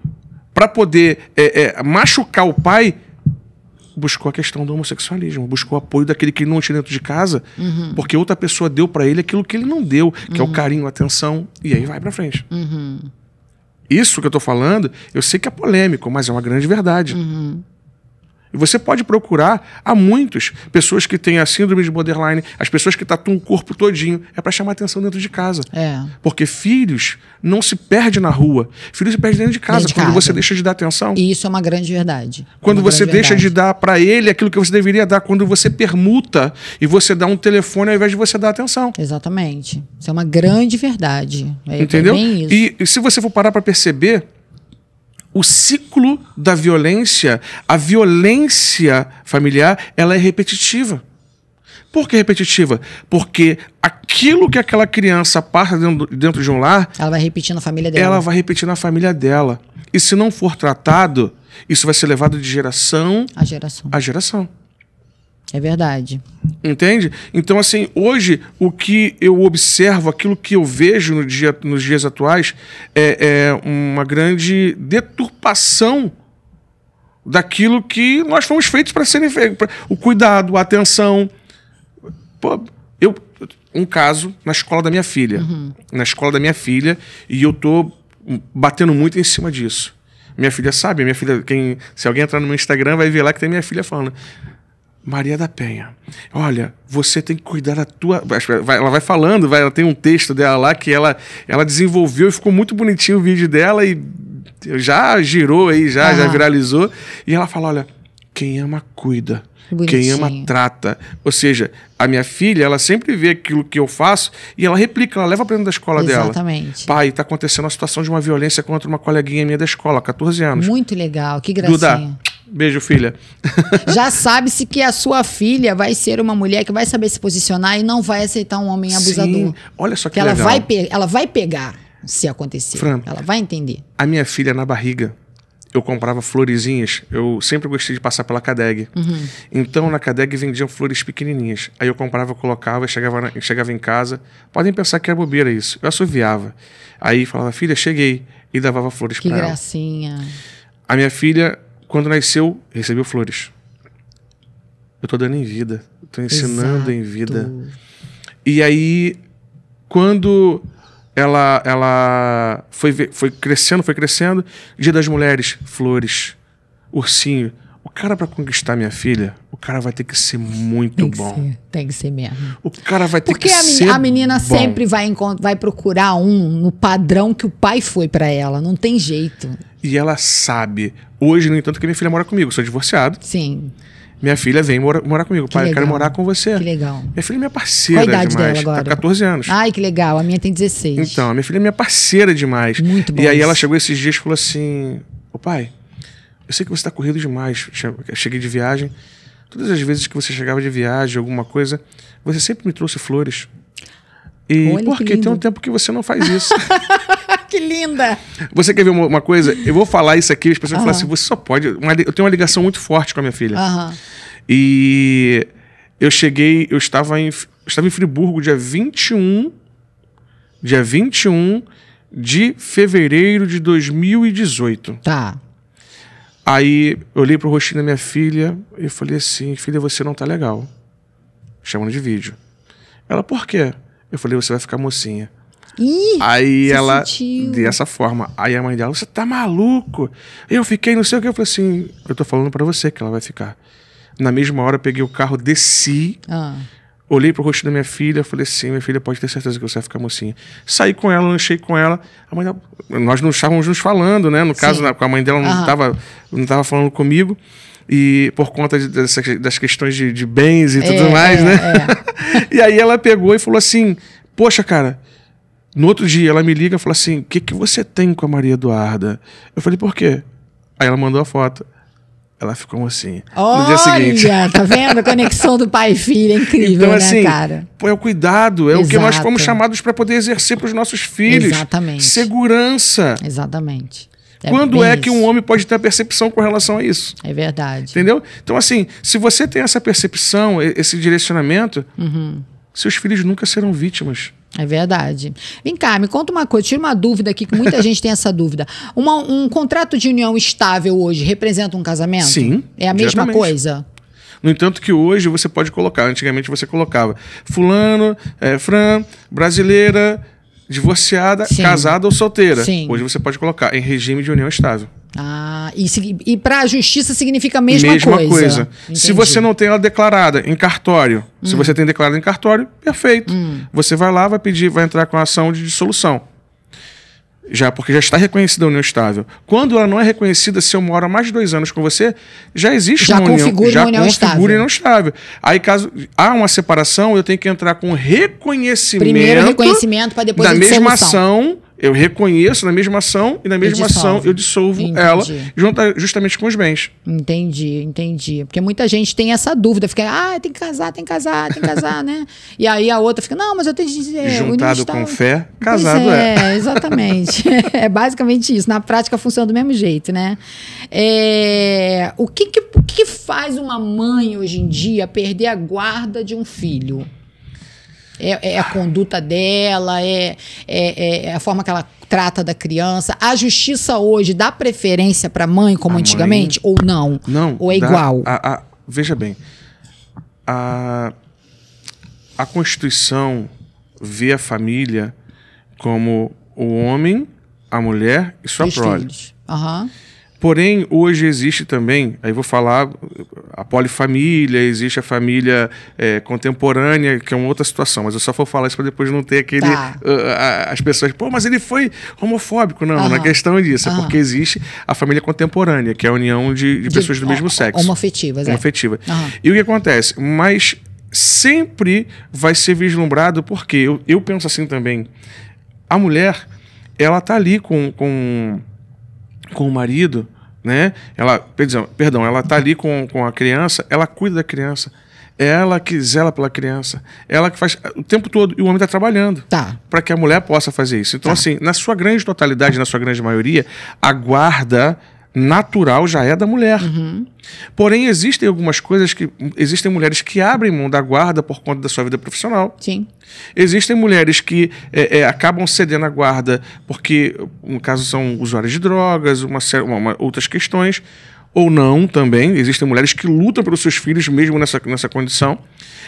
para poder é, é, machucar o pai, buscou a questão do homossexualismo, buscou apoio daquele que não tinha dentro de casa, uhum. porque outra pessoa deu para ele aquilo que ele não deu, que uhum. é o uhum. carinho, a atenção, e aí vai para frente. Uhum. Isso que eu estou falando, eu sei que é polêmico, mas é uma grande verdade. Uhum. E você pode procurar há muitos pessoas que têm a síndrome de borderline, as pessoas que tatuam o corpo todinho, é para chamar atenção dentro de casa. É. Porque filhos não se perde na rua, filhos se perde dentro de casa dentro quando casa. você deixa de dar atenção. E isso é uma grande verdade. Quando uma você deixa verdade. de dar para ele aquilo que você deveria dar, quando você permuta e você dá um telefone ao invés de você dar atenção. Exatamente. Isso é uma grande verdade. É, é Entendeu? e, e se você for parar para perceber, o ciclo da violência, a violência familiar, ela é repetitiva. Por que repetitiva? Porque aquilo que aquela criança passa dentro, dentro de um lar. Ela vai repetir na família dela. Ela vai repetir na família dela. E se não for tratado, isso vai ser levado de geração a geração. A geração. É verdade. Entende? Então, assim, hoje o que eu observo, aquilo que eu vejo no dia, nos dias atuais, é, é uma grande deturpação daquilo que nós fomos feitos para serem feitos. O cuidado, a atenção. Pô, eu, um caso na escola da minha filha. Uhum. Na escola da minha filha, e eu tô batendo muito em cima disso. Minha filha sabe, minha filha, quem, se alguém entrar no meu Instagram vai ver lá que tem minha filha falando. Maria da Penha. Olha, você tem que cuidar da tua. Ela vai falando, vai, ela tem um texto dela lá que ela, ela desenvolveu e ficou muito bonitinho o vídeo dela e já girou aí, já, ah. já viralizou. E ela fala: olha, quem ama, cuida. Bonitinho. Quem ama, trata. Ou seja, a minha filha, ela sempre vê aquilo que eu faço e ela replica, ela leva para dentro da escola Exatamente. dela. Exatamente. Pai, tá acontecendo uma situação de uma violência contra uma coleguinha minha da escola, 14 anos. Muito legal, que gracinha. Duda, Beijo, filha. Já sabe-se que a sua filha vai ser uma mulher que vai saber se posicionar e não vai aceitar um homem abusador. Sim. Olha só que, que legal. Ela vai, ela vai pegar se acontecer. Fran, ela vai entender. A minha filha na barriga, eu comprava florezinhas. Eu sempre gostei de passar pela Cadeg. Uhum. Então na Cadeg vendiam flores pequenininhas. Aí eu comprava, colocava, chegava, na, chegava em casa. Podem pensar que é bobeira isso. Eu assoviava. Aí falava, filha, cheguei. E levava flores para ela. Que gracinha. A minha filha quando nasceu, recebeu flores. Eu tô dando em vida. Eu tô ensinando Exato. em vida. E aí, quando ela, ela foi, foi crescendo, foi crescendo, Dia das Mulheres, flores, ursinho. O cara para conquistar minha filha, o cara vai ter que ser muito tem que bom. Ser, tem que ser mesmo. O cara vai ter Porque que a ser. Porque a menina bom. sempre vai, vai procurar um no padrão que o pai foi para ela. Não tem jeito. E ela sabe. Hoje, no entanto, que minha filha mora comigo. sou divorciado. Sim. Minha filha vem mora, morar comigo. Que Pai, legal. eu quero morar com você. Que legal. Minha filha é minha parceira Qual a idade demais. Dela tá agora? Tá 14 anos. Ai, que legal. A minha tem 16. Então, a minha filha é minha parceira demais. Muito bom. E aí isso. ela chegou esses dias e falou assim: Ô pai, eu sei que você está corrido demais. Cheguei de viagem. Todas as vezes que você chegava de viagem, alguma coisa, você sempre me trouxe flores. E Olha, porque tem um tempo que você não faz isso. que linda! Você quer ver uma, uma, coisa? Eu vou falar isso aqui, as pessoas uhum. vão falar assim: você só pode. Uma, eu tenho uma ligação muito forte com a minha filha. Uhum. E eu cheguei, eu estava em, eu estava em Friburgo dia 21. Dia 21 de fevereiro de 2018. Tá. Aí eu olhei pro rostinho da minha filha e falei assim: Filha, você não tá legal. Chamando de vídeo. Ela, por quê? Eu falei: Você vai ficar mocinha. Ih, aí ela, sentiu. dessa forma. Aí a mãe dela, você tá maluco? Eu fiquei, não sei o que. Eu falei assim: Eu tô falando para você que ela vai ficar. Na mesma hora eu peguei o carro, desci. Ah Olhei pro rosto da minha filha, falei assim: minha filha pode ter certeza que você vai ficar mocinha. Saí com ela, lanchei com ela. A mãe Nós não estávamos nos falando, né? No caso, com a mãe dela não estava uhum. não tava falando comigo. E por conta de, dessa, das questões de, de, bens e tudo é, mais, é, né? É. é. e aí ela pegou e falou assim: Poxa, cara, no outro dia ela me liga e falou assim: O que, que você tem com a Maria Eduarda? Eu falei: Por quê? Aí ela mandou a foto. Ela ficou assim Olha, no dia seguinte. tá vendo? A conexão do pai e filho é incrível, então, né, assim, cara? É o cuidado, é Exato. o que nós fomos chamados para poder exercer para os nossos filhos. Exatamente. Segurança. Exatamente. É Quando é que isso. um homem pode ter a percepção com relação a isso? É verdade. Entendeu? Então, assim, se você tem essa percepção, esse direcionamento, uhum. seus filhos nunca serão vítimas. É verdade. Vem cá, me conta uma coisa, tira uma dúvida aqui, que muita gente tem essa dúvida. Uma, um contrato de união estável hoje representa um casamento? Sim. É a mesma coisa? No entanto, que hoje você pode colocar, antigamente você colocava fulano, é, Fran, brasileira, divorciada, Sim. casada ou solteira. Sim. Hoje você pode colocar em regime de união estável. Ah, e, e para a justiça significa a mesma, mesma coisa. coisa. Se você não tem ela declarada em cartório, hum. se você tem declarada em cartório, perfeito. Hum. Você vai lá, vai pedir, vai entrar com a ação de dissolução. Já, porque já está reconhecida a união estável. Quando ela não é reconhecida, se eu moro há mais de dois anos com você, já existe já uma união, configura já união configura estável. união estável. Aí, caso há uma separação, eu tenho que entrar com reconhecimento. Primeiro reconhecimento para depois da a mesma ação eu reconheço na mesma ação e na mesma ação eu dissolvo entendi. ela junta, justamente com os bens. Entendi, entendi. Porque muita gente tem essa dúvida, fica, ah, tem que casar, tem que casar, tem que casar, né? E aí a outra fica, não, mas eu tenho que dizer. Juntado com fé, casado é, é. exatamente. é basicamente isso. Na prática funciona do mesmo jeito, né? É, o, que, que, o que faz uma mãe hoje em dia perder a guarda de um filho? É, é, a conduta dela, é, é, é, é, a forma que ela trata da criança. A justiça hoje dá preferência para a mãe, como a antigamente, mãe... ou não? Não. Ou é dá, igual? A, a, veja bem, a, a Constituição vê a família como o homem, a mulher e sua prole. Uhum. Porém, hoje existe também, aí vou falar, a polifamília, existe a família é, contemporânea, que é uma outra situação, mas eu só vou falar isso para depois não ter aquele. Tá. Uh, as pessoas, pô, mas ele foi homofóbico. Não, uhum. não é questão disso, uhum. é porque existe a família contemporânea, que é a união de, de, de pessoas do mesmo sexo. Homofetivas, é. Homofetiva. É. Uhum. E o que acontece? Mas sempre vai ser vislumbrado, porque eu, eu penso assim também. A mulher, ela tá ali com, com, com o marido né? Ela, perdão, ela está ali com, com a criança, ela cuida da criança, é ela que zela pela criança, é ela que faz o tempo todo e o homem está trabalhando, tá. para que a mulher possa fazer isso. Então tá. assim, na sua grande totalidade, na sua grande maioria, a guarda natural já é da mulher. Uhum. Porém, existem algumas coisas que. Existem mulheres que abrem mão da guarda por conta da sua vida profissional. Sim. Existem mulheres que é, é, acabam cedendo a guarda porque, no caso, são usuários de drogas, uma, uma, uma, outras questões. Ou não também. Existem mulheres que lutam pelos seus filhos mesmo nessa, nessa condição.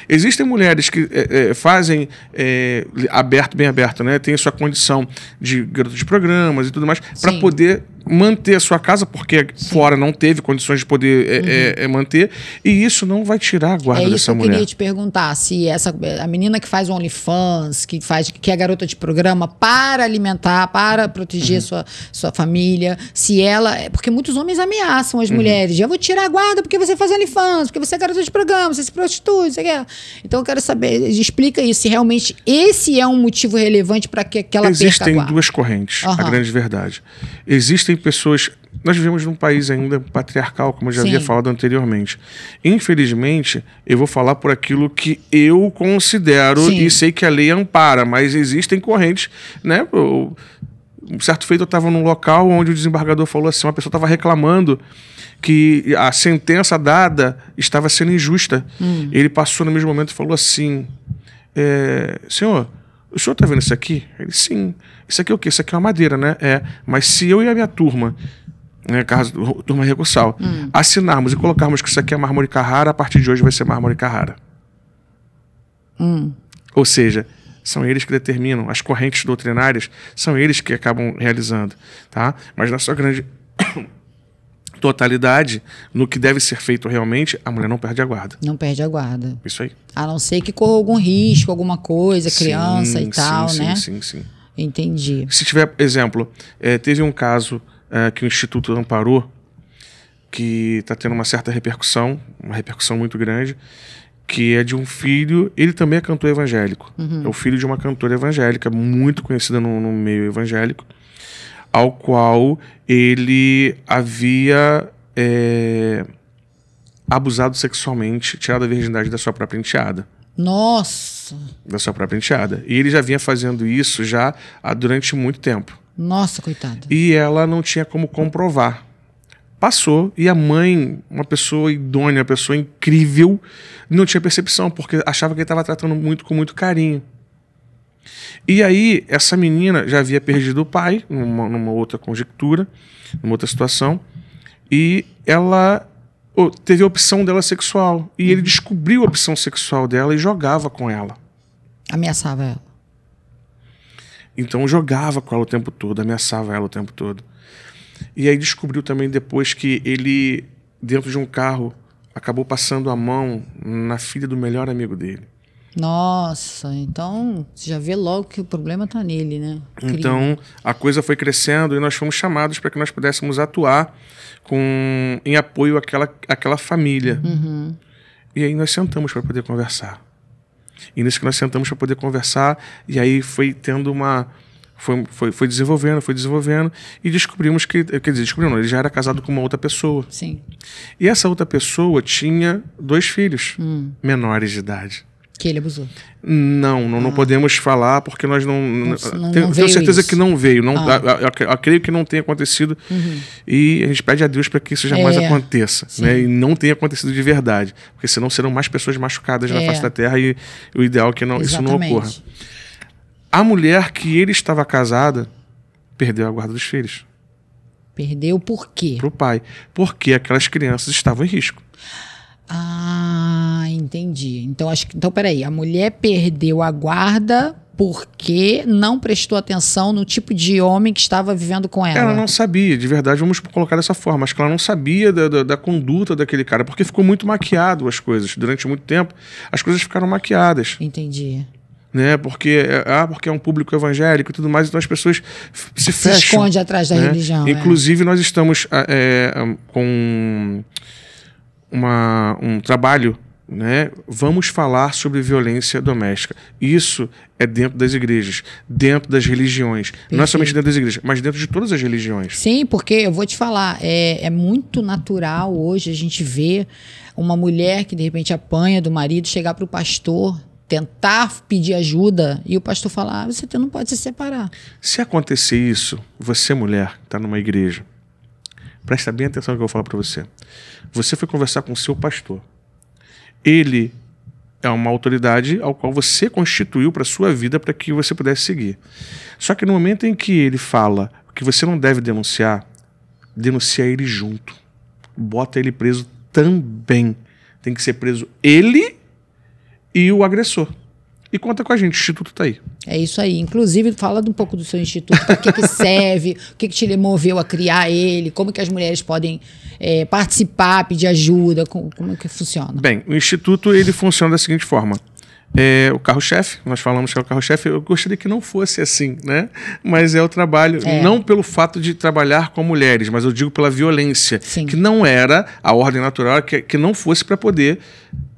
Existem mulheres que é, é, fazem é, aberto, bem aberto, né? Tem sua condição de garota de programas e tudo mais, para poder manter a sua casa, porque Sim. fora não teve condições de poder é, é, uhum. É, manter, e isso não vai tirar a guarda é dessa mulher. Eu queria te perguntar se essa a menina que faz o OnlyFans, que faz que é garota de programa para alimentar, para proteger uhum. sua, sua família, se ela, porque muitos homens ameaçam as uhum. mulheres, eu vou tirar a guarda porque você faz OnlyFans, porque você é garota de programa, você se prostitui, você quer. Então eu quero saber, explica isso, se realmente esse é um motivo relevante para que aquela Existem duas correntes, uhum. a grande verdade. Existem pessoas. Nós vivemos num país ainda patriarcal, como eu já Sim. havia falado anteriormente. Infelizmente, eu vou falar por aquilo que eu considero Sim. e sei que a lei ampara, mas existem correntes, né? Um certo feito eu estava num local onde o desembargador falou assim, uma pessoa estava reclamando que a sentença dada estava sendo injusta. Hum. Ele passou no mesmo momento e falou assim: é, Senhor, o senhor está vendo isso aqui? Ele, sim. Isso aqui é o quê? Isso aqui é uma madeira, né? É. Mas se eu e a minha turma, né, caso, turma recursal, hum. assinarmos e colocarmos que isso aqui é mármore Carrara, a partir de hoje vai ser mármore Carrara. Hum. Ou seja, são eles que determinam, as correntes doutrinárias são eles que acabam realizando, tá? Mas na sua grande totalidade no que deve ser feito realmente, a mulher não perde a guarda. Não perde a guarda. Isso aí. A não ser que corra algum risco, alguma coisa, criança sim, e tal, sim, né? Sim, sim, sim. Entendi. Se tiver, exemplo, é, teve um caso é, que o Instituto amparou, que está tendo uma certa repercussão, uma repercussão muito grande, que é de um filho, ele também é cantor evangélico. Uhum. É o filho de uma cantora evangélica, muito conhecida no, no meio evangélico ao qual ele havia é, abusado sexualmente, tirado a virgindade da sua própria enteada. Nossa! Da sua própria enteada. E ele já vinha fazendo isso já há, durante muito tempo. Nossa, coitado. E ela não tinha como comprovar. Passou e a mãe, uma pessoa idônea, uma pessoa incrível, não tinha percepção, porque achava que ele estava tratando muito com muito carinho. E aí, essa menina já havia perdido o pai, numa, numa outra conjectura, numa outra situação, e ela teve a opção dela sexual. E uhum. ele descobriu a opção sexual dela e jogava com ela. Ameaçava ela. Então jogava com ela o tempo todo, ameaçava ela o tempo todo. E aí descobriu também depois que ele, dentro de um carro, acabou passando a mão na filha do melhor amigo dele. Nossa, então você já vê logo que o problema está nele, né? Crime. Então a coisa foi crescendo e nós fomos chamados para que nós pudéssemos atuar com, em apoio àquela, àquela família. Uhum. E aí nós sentamos para poder conversar. E nisso que nós sentamos para poder conversar, e aí foi tendo uma. Foi, foi, foi desenvolvendo, foi desenvolvendo, e descobrimos que. Quer dizer, descobrimos, não, ele já era casado com uma outra pessoa. Sim. E essa outra pessoa tinha dois filhos hum. menores de idade. Que ele abusou. Não, não, ah. não podemos falar porque nós não. não, tenho, não tenho certeza isso. que não veio. Não, ah. eu, creio que não tenha acontecido. Uhum. E a gente pede a Deus para que isso jamais é. aconteça. Né? E não tenha acontecido de verdade. Porque senão serão mais pessoas machucadas é. na face da terra e o ideal é que não, isso não ocorra. A mulher que ele estava casada perdeu a guarda dos filhos. Perdeu por quê? Para o pai. Porque aquelas crianças estavam em risco. Ah. Ah, entendi. Então, acho que, então peraí, a mulher perdeu a guarda porque não prestou atenção no tipo de homem que estava vivendo com ela. Ela não sabia, de verdade, vamos colocar dessa forma. Acho que ela não sabia da, da, da, conduta daquele cara, porque ficou muito maquiado as coisas. Durante muito tempo, as coisas ficaram maquiadas. Entendi. Né? Porque, é, ah, porque é um público evangélico e tudo mais, então as pessoas se, se fecham. Se esconde atrás da né? religião. É. Inclusive, é. nós estamos ah, é, com uma, um trabalho né, vamos falar sobre violência doméstica. Isso é dentro das igrejas, dentro das religiões. Perfeito. Não é somente dentro das igrejas, mas dentro de todas as religiões. Sim, porque eu vou te falar, é, é muito natural hoje a gente ver uma mulher que de repente apanha do marido chegar para o pastor. Tentar pedir ajuda e o pastor falar: ah, você não pode se separar. Se acontecer isso, você, mulher, está numa igreja, presta bem atenção no que eu vou falar para você. Você foi conversar com o seu pastor ele é uma autoridade ao qual você constituiu para sua vida para que você pudesse seguir. Só que no momento em que ele fala que você não deve denunciar, denuncia ele junto. Bota ele preso também. Tem que ser preso ele e o agressor. E conta com a gente, o Instituto está aí. É isso aí. Inclusive, fala um pouco do seu Instituto, para que, que serve, o que, que te moveu a criar ele, como que as mulheres podem é, participar, pedir ajuda, como, como que funciona? Bem, o Instituto ele funciona da seguinte forma. É, o carro-chefe, nós falamos que é o carro-chefe, eu gostaria que não fosse assim, né? Mas é o trabalho, é. não pelo fato de trabalhar com mulheres, mas eu digo pela violência, Sim. que não era a ordem natural, que, que não fosse para poder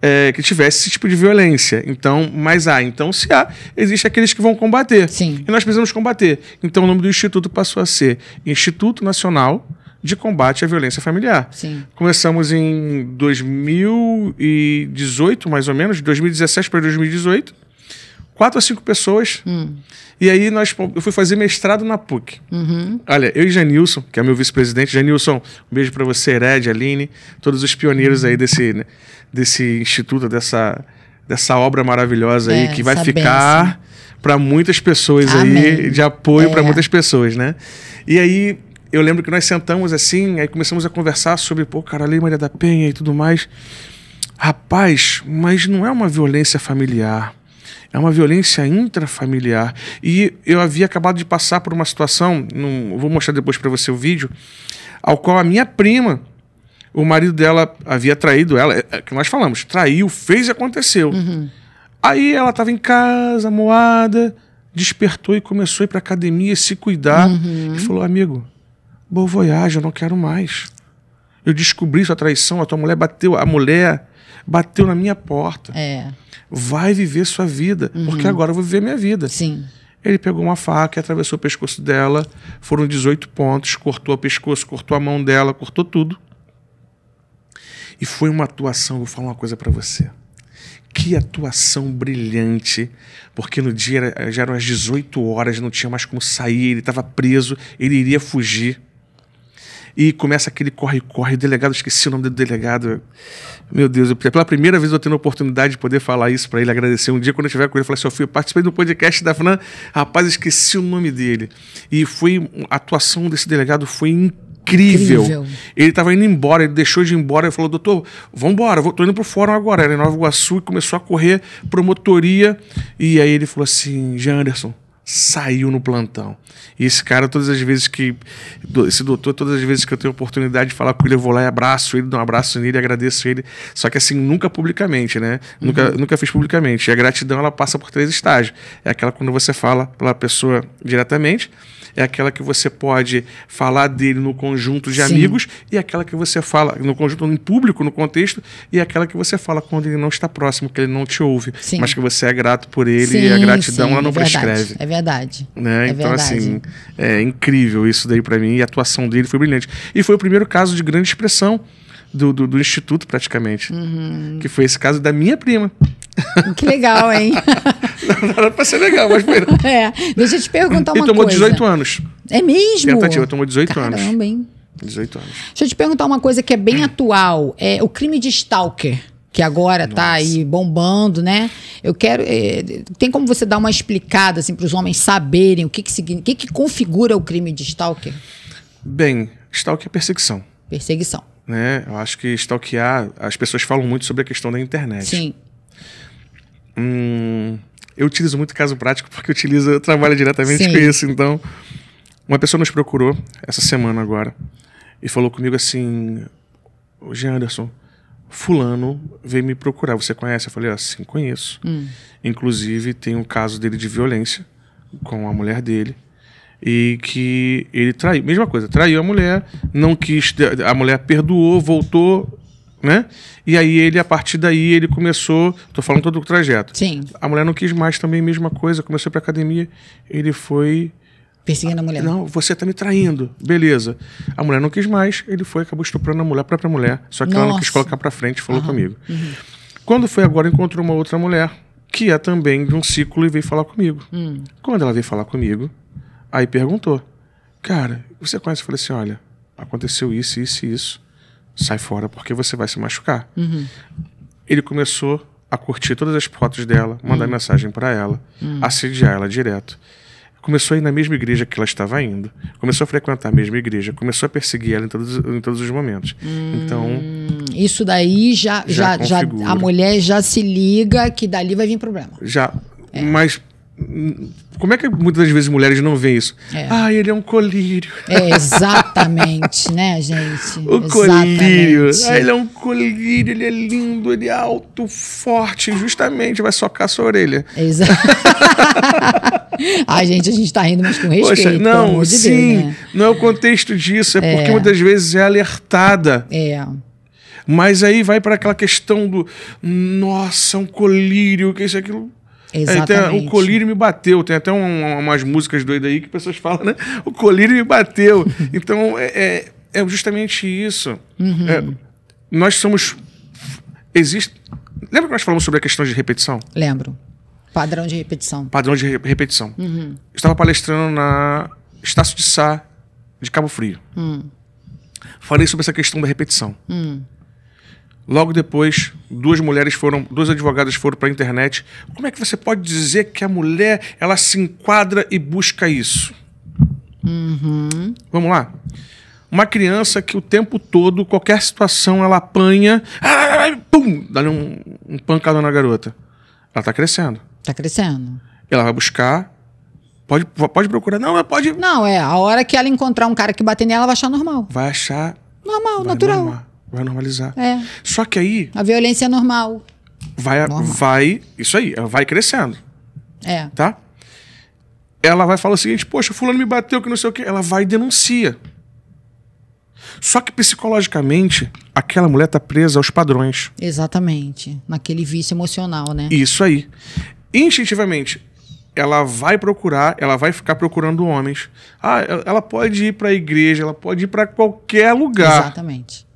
é, que tivesse esse tipo de violência. Então, mas há. Então, se há, existe aqueles que vão combater. Sim. E nós precisamos combater. Então, o nome do instituto passou a ser Instituto Nacional de Combate à Violência Familiar. Sim. Começamos em 2018, mais ou menos, de 2017 para 2018. Quatro a cinco pessoas. Hum. E aí nós, eu fui fazer mestrado na PUC. Uhum. Olha, eu e Janilson, que é meu vice-presidente. Janilson, um beijo para você, Red, Aline, todos os pioneiros aí desse... Né? desse instituto, dessa, dessa obra maravilhosa é, aí que vai ficar para muitas pessoas Amém. aí, de apoio é. para muitas pessoas, né? E aí eu lembro que nós sentamos assim, aí começamos a conversar sobre, pô, cara, Lei Maria da Penha e tudo mais. Rapaz, mas não é uma violência familiar. É uma violência intrafamiliar. E eu havia acabado de passar por uma situação, não vou mostrar depois para você o vídeo, ao qual a minha prima o marido dela havia traído ela, é, é que nós falamos, traiu, fez e aconteceu. Uhum. Aí ela estava em casa, moada, despertou e começou a ir para academia, se cuidar. Uhum. E falou: Amigo, boa viagem, eu não quero mais. Eu descobri sua traição, a tua mulher bateu, a mulher bateu na minha porta. É. Vai viver sua vida, uhum. porque agora eu vou viver minha vida. Sim. Ele pegou uma faca e atravessou o pescoço dela, foram 18 pontos, cortou o pescoço, cortou a mão dela, cortou tudo. E foi uma atuação, vou falar uma coisa para você. Que atuação brilhante, porque no dia era, já eram as 18 horas, não tinha mais como sair, ele estava preso, ele iria fugir. E começa aquele corre-corre, delegado, esqueci o nome do delegado. Meu Deus, eu, pela primeira vez eu tendo a oportunidade de poder falar isso para ele, agradecer. Um dia, quando eu estiver com ele, eu falei assim: eu fui, eu participei do podcast da Fran, rapaz, esqueci o nome dele. E foi, a atuação desse delegado foi incrível incrível. incrível. Ele estava indo embora, ele deixou de ir embora e falou: doutor, vambora, vou, indo indo o fórum agora. Era em Nova Iguaçu e começou a correr promotoria. E aí ele falou assim: Jean Anderson, saiu no plantão. E esse cara, todas as vezes que. Esse doutor, todas as vezes que eu tenho oportunidade de falar com ele, eu vou lá e abraço ele, dou um abraço nele, agradeço ele. Só que assim, nunca publicamente, né? Uhum. Nunca, nunca fiz publicamente. E a gratidão, ela passa por três estágios. É aquela quando você fala pela pessoa diretamente, é aquela que você pode falar dele no conjunto de Sim. amigos, e é aquela que você fala no conjunto, em público, no contexto, e é aquela que você fala quando ele não está próximo, que ele não te ouve, Sim. mas que você é grato por ele Sim, e a gratidão ela não é prescreve. É verdade verdade. Né? É então, assim, verdade. assim, é incrível isso daí para mim. E a atuação dele foi brilhante. E foi o primeiro caso de grande expressão do, do, do instituto, praticamente. Uhum. Que foi esse caso da minha prima. Que legal, hein? não, não era pra ser legal, mas foi. Né? É. Deixa eu te perguntar uma coisa. E tomou 18 anos. É mesmo? Tentativa, tomou 18 Caramba, anos. também 18 anos. Deixa eu te perguntar uma coisa que é bem atual. É o crime de stalker que agora tá Nossa. tá aí bombando, né? Eu quero. É, tem como você dar uma explicada assim, para os homens saberem o que que, o que, que configura o crime de stalker? Bem, stalker é perseguição. Perseguição. Né? Eu acho que stalkear. As pessoas falam muito sobre a questão da internet. Sim. Hum, eu utilizo muito caso prático porque utiliza utilizo, eu trabalho diretamente Sim. com isso. Então, uma pessoa nos procurou essa semana agora e falou comigo assim: Ô Anderson, fulano veio me procurar, você conhece? Eu falei, assim, ah, conheço. Hum. Inclusive, tem um caso dele de violência com a mulher dele e que ele traiu. Mesma coisa, traiu a mulher, não quis, a mulher perdoou, voltou, né? E aí ele, a partir daí, ele começou, tô falando todo o trajeto. Sim. A mulher não quis mais também, mesma coisa, começou pra academia, ele foi Perseguindo a mulher. Não, você tá me traindo. Beleza. A mulher não quis mais, ele foi, acabou estuprando a mulher, a própria mulher. Só que Nossa. ela não quis colocar pra frente, falou uhum. comigo. Uhum. Quando foi agora, encontrou uma outra mulher, que é também de um ciclo, e veio falar comigo. Uhum. Quando ela veio falar comigo, aí perguntou: Cara, você conhece? Eu falei assim: olha, aconteceu isso, isso e isso. Sai fora porque você vai se machucar. Uhum. Ele começou a curtir todas as fotos dela, mandar hum. mensagem para ela, hum. assediar ela direto começou a ir na mesma igreja que ela estava indo, começou a frequentar a mesma igreja, começou a perseguir ela em todos, em todos os momentos. Hum, então. Isso daí já, já, já, já, A mulher já se liga que dali vai vir problema. Já. É. Mas. Hum, como é que muitas das vezes mulheres não veem isso? É. Ah, ele é um colírio. É, exatamente, né, gente? O colírio. Ah, ele é um colírio, ele é lindo, ele é alto, forte, justamente vai socar sua orelha. Exatamente. Ai, gente, a gente tá rindo, mas com respeito. Poxa, não, de sim. Deus, né? Não é o contexto disso, é, é, porque muitas vezes é alertada. É. Mas aí vai para aquela questão do nossa, um colírio, que isso aquilo. É, Exatamente. o colírio me bateu. Tem até um, umas músicas doidas aí que pessoas falam, né? O colírio me bateu. então é, é, é, justamente isso. Uhum. É, nós somos. Existe. Lembra que nós falamos sobre a questão de repetição? Lembro. Padrão de repetição. Padrão de re repetição. Uhum. estava palestrando na Estácio de Sá, de Cabo Frio. Uhum. Falei sobre essa questão da repetição. Uhum. Logo depois, duas mulheres foram, duas advogadas foram para a internet. Como é que você pode dizer que a mulher ela se enquadra e busca isso? Uhum. Vamos lá. Uma criança que o tempo todo, qualquer situação, ela apanha, ah, pum, dá um, um pancada na garota. Ela está crescendo. Tá crescendo. Ela vai buscar. Pode, pode procurar. Não, ela pode. Não, é. A hora que ela encontrar um cara que bater nela, ela vai achar normal. Vai achar. Normal, vai natural. vai normalizar. É. Só que aí. A violência é normal. Vai. Normal. vai isso aí. Ela vai crescendo. É. Tá? Ela vai falar o seguinte: Poxa, Fulano me bateu, que não sei o quê. Ela vai e denuncia. Só que psicologicamente, aquela mulher tá presa aos padrões. Exatamente. Naquele vício emocional, né? Isso aí instintivamente, ela vai procurar, ela vai ficar procurando homens. Ah, ela pode ir para a igreja, ela pode ir para qualquer lugar. Exatamente.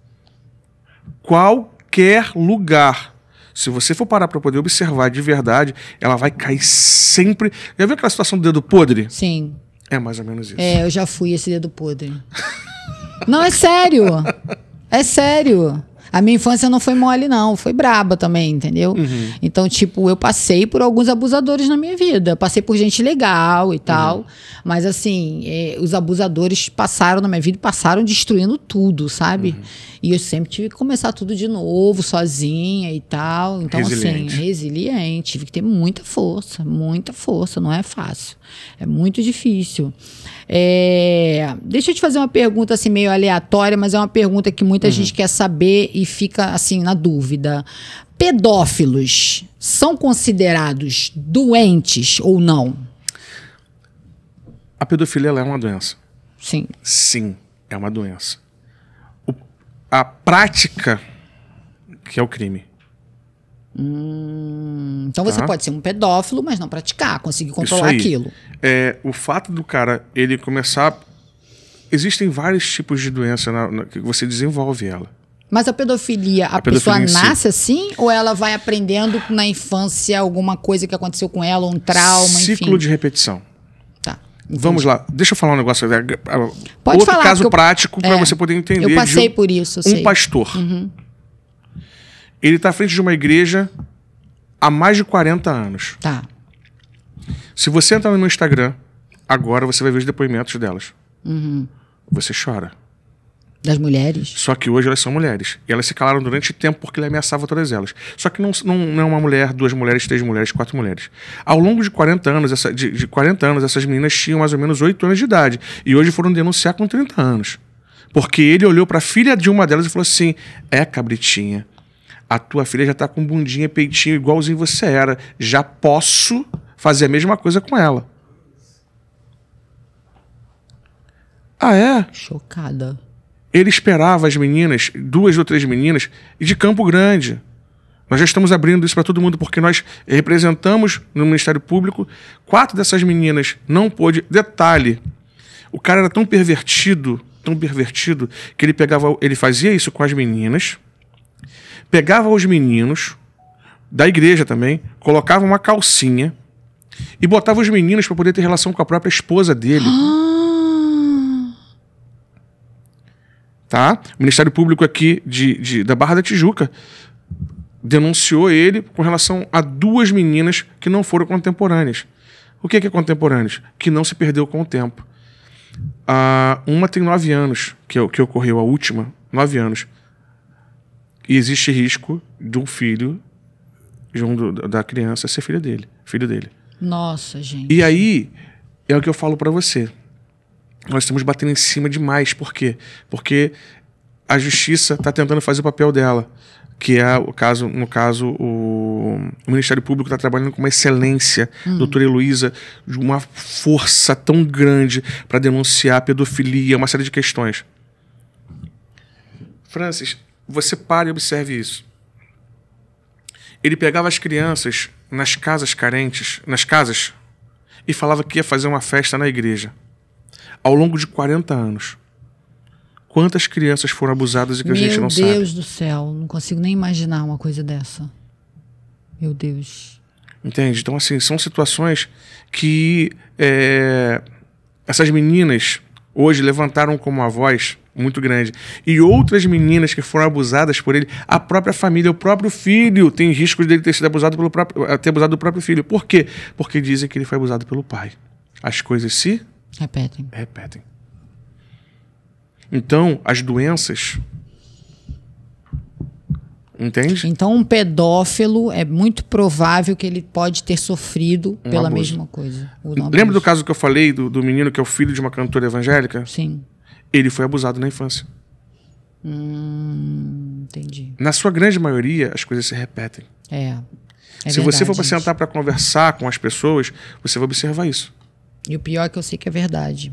Qualquer lugar. Se você for parar para poder observar de verdade, ela vai cair sempre. Já viu aquela situação do dedo podre? Sim. É mais ou menos isso. É, eu já fui esse dedo podre. Não, é sério. É sério. A minha infância não foi mole, não. Foi braba também, entendeu? Uhum. Então, tipo, eu passei por alguns abusadores na minha vida. Passei por gente legal e tal. Uhum. Mas, assim, é, os abusadores passaram na minha vida e passaram destruindo tudo, sabe? Uhum. E eu sempre tive que começar tudo de novo, sozinha e tal. Então, assim, resiliente. assim, resiliente. Tive que ter muita força, muita força. Não é fácil. É muito difícil. É... Deixa eu te fazer uma pergunta assim meio aleatória, mas é uma pergunta que muita uhum. gente quer saber e fica assim na dúvida. Pedófilos são considerados doentes ou não? A pedofilia é uma doença. Sim. Sim, é uma doença. O... a prática que é o crime Hum, então você tá. pode ser um pedófilo, mas não praticar, conseguir controlar aquilo. É, o fato do cara ele começar. Existem vários tipos de doença na, na, que você desenvolve ela. Mas a pedofilia, a, a pedofilia pessoa nasce si. assim ou ela vai aprendendo na infância alguma coisa que aconteceu com ela, um trauma, Ciclo enfim. de repetição. Tá. Entendi. Vamos lá, deixa eu falar um negócio. É, é, pode Outro falar, caso prático é, para você poder entender. Eu passei por isso. um sei. pastor. Uhum ele está à frente de uma igreja há mais de 40 anos. Tá. Se você entrar no meu Instagram, agora você vai ver os depoimentos delas. Uhum. Você chora. Das mulheres? Só que hoje elas são mulheres. E elas se calaram durante tempo porque ele ameaçava todas elas. Só que não, não, não é uma mulher, duas mulheres, três mulheres, quatro mulheres. Ao longo de 40 anos, essa, de, de 40 anos, essas meninas tinham mais ou menos 8 anos de idade. E hoje foram denunciar com 30 anos. Porque ele olhou para a filha de uma delas e falou assim: É, cabritinha, a tua filha já tá com bundinha, peitinho, igualzinho você era. Já posso fazer a mesma coisa com ela. Ah, é? Chocada. Ele esperava as meninas, duas ou três meninas, de Campo Grande. Nós já estamos abrindo isso para todo mundo, porque nós representamos no Ministério Público. Quatro dessas meninas não pôde. Detalhe: o cara era tão pervertido, tão pervertido, que ele pegava. Ele fazia isso com as meninas pegava os meninos da igreja também, colocava uma calcinha e botava os meninos para poder ter relação com a própria esposa dele. Ah. tá? O Ministério Público aqui de, de, da Barra da Tijuca denunciou ele com relação a duas meninas que não foram contemporâneas. O que é, que é contemporâneas? Que não se perdeu com o tempo. Ah, uma tem nove anos, que, é que ocorreu a última, nove anos. E existe risco de um filho, de um, da criança, ser filho dele. Filho dele. Nossa, gente. E aí, é o que eu falo para você. Nós estamos batendo em cima demais. Por quê? Porque a justiça está tentando fazer o papel dela. Que é o caso, no caso, o, o Ministério Público está trabalhando com uma excelência, hum. doutora Heloísa, de uma força tão grande para denunciar pedofilia, uma série de questões. Francis, você pare e observe isso. Ele pegava as crianças nas casas carentes, nas casas, e falava que ia fazer uma festa na igreja. Ao longo de 40 anos. Quantas crianças foram abusadas e que Meu a gente não Deus sabe? Meu Deus do céu, não consigo nem imaginar uma coisa dessa. Meu Deus. Entende? Então, assim, são situações que é, essas meninas hoje levantaram como a voz muito grande. E outras meninas que foram abusadas por ele, a própria família, o próprio filho, tem risco ele ter sido abusado pelo próprio, eh, ter abusado do próprio filho. Por quê? Porque dizem que ele foi abusado pelo pai. As coisas se repetem. Repetem. Então, as doenças Entende? Então, um pedófilo é muito provável que ele pode ter sofrido um pela abuso. mesma coisa. Lembra abuso. do caso que eu falei do, do menino que é o filho de uma cantora evangélica? Sim ele foi abusado na infância. Hum, entendi. Na sua grande maioria, as coisas se repetem. É. é se verdade, você for sentar para conversar com as pessoas, você vai observar isso. E o pior é que eu sei que é verdade.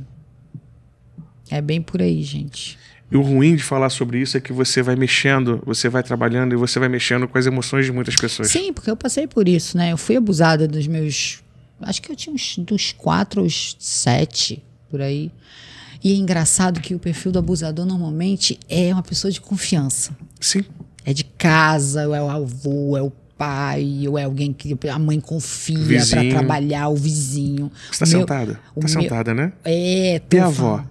É bem por aí, gente. E o ruim de falar sobre isso é que você vai mexendo, você vai trabalhando e você vai mexendo com as emoções de muitas pessoas. Sim, porque eu passei por isso, né? Eu fui abusada dos meus. Acho que eu tinha uns dos quatro aos sete, por aí. E é engraçado que o perfil do abusador normalmente é uma pessoa de confiança. Sim. É de casa, ou é o avô, é o pai, ou é alguém que a mãe confia para trabalhar, o vizinho. Você tá sentada. Tá meu, sentada, né? É, tô E a avó?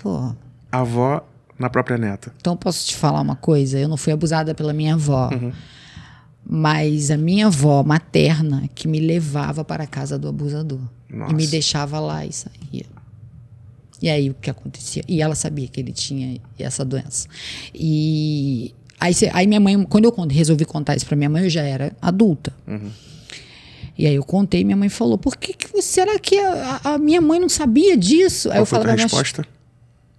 Pô. A avó na própria neta. Então posso te falar uma coisa? Eu não fui abusada pela minha avó. Uhum. Mas a minha avó materna que me levava para a casa do abusador. Nossa. E me deixava lá e saía. E aí o que acontecia? E ela sabia que ele tinha essa doença. E aí, aí minha mãe, quando eu resolvi contar isso para minha mãe, eu já era adulta. Uhum. E aí eu contei, minha mãe falou: "Por que, que será que a, a, minha mãe não sabia disso?" Aí Qual eu falei: "Resposta?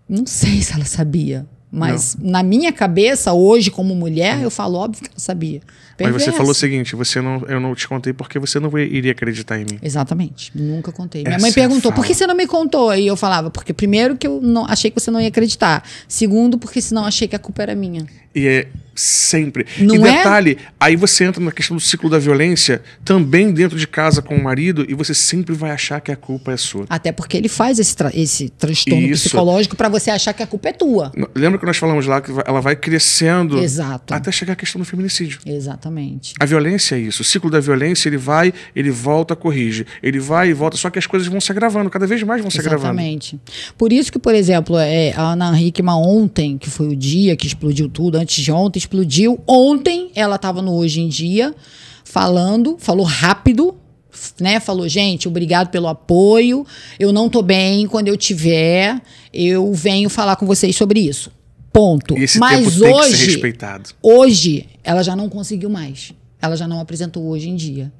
Não sei se ela sabia. Mas não. na minha cabeça, hoje, como mulher, hum. eu falo, óbvio que eu sabia. Perversa. Mas você falou o seguinte: você não, eu não te contei porque você não iria acreditar em mim. Exatamente. Nunca contei. Essa minha é mãe assim, perguntou: por que você não me contou? E eu falava, porque primeiro que eu não, achei que você não ia acreditar. Segundo, porque senão achei que a culpa era minha. E é sempre. Não e é? detalhe, é? aí você entra na questão do ciclo da violência, também dentro de casa com o marido, e você sempre vai achar que a culpa é sua. Até porque ele faz esse, tra esse transtorno Isso. psicológico para você achar que a culpa é tua. Lembra que nós falamos lá que ela vai crescendo Exato. até chegar à questão do feminicídio. Exatamente. A violência é isso. O ciclo da violência, ele vai, ele volta, corrige. Ele vai e volta, só que as coisas vão se agravando, cada vez mais vão se Exatamente. agravando. Exatamente. Por isso que, por exemplo, é, a Ana Hickman ontem, que foi o dia que explodiu tudo, antes de ontem, explodiu. Ontem ela estava no Hoje em Dia falando, falou rápido, né? Falou, gente, obrigado pelo apoio. Eu não tô bem. Quando eu tiver, eu venho falar com vocês sobre isso. Ponto. Esse Mas hoje, hoje ela já não conseguiu mais. Ela já não apresentou hoje em dia.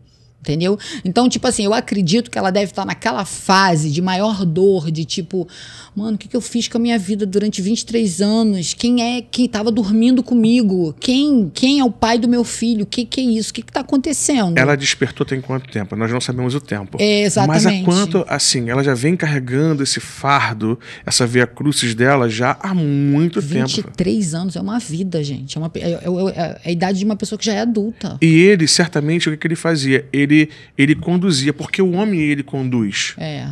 Entendeu? Então, tipo assim, eu acredito que ela deve estar tá naquela fase de maior dor, de tipo, mano, o que, que eu fiz com a minha vida durante 23 anos? Quem é quem estava dormindo comigo? Quem quem é o pai do meu filho? O que, que é isso? O que está acontecendo? Ela despertou tem quanto tempo? Nós não sabemos o tempo. É, exatamente. Mas há quanto, assim, ela já vem carregando esse fardo, essa via crucis dela já há muito 23 tempo. 23 anos é uma vida, gente. É, uma, é, é, é, é a idade de uma pessoa que já é adulta. E ele, certamente, o que, que ele fazia? Ele ele, ele conduzia, porque o homem ele conduz. É.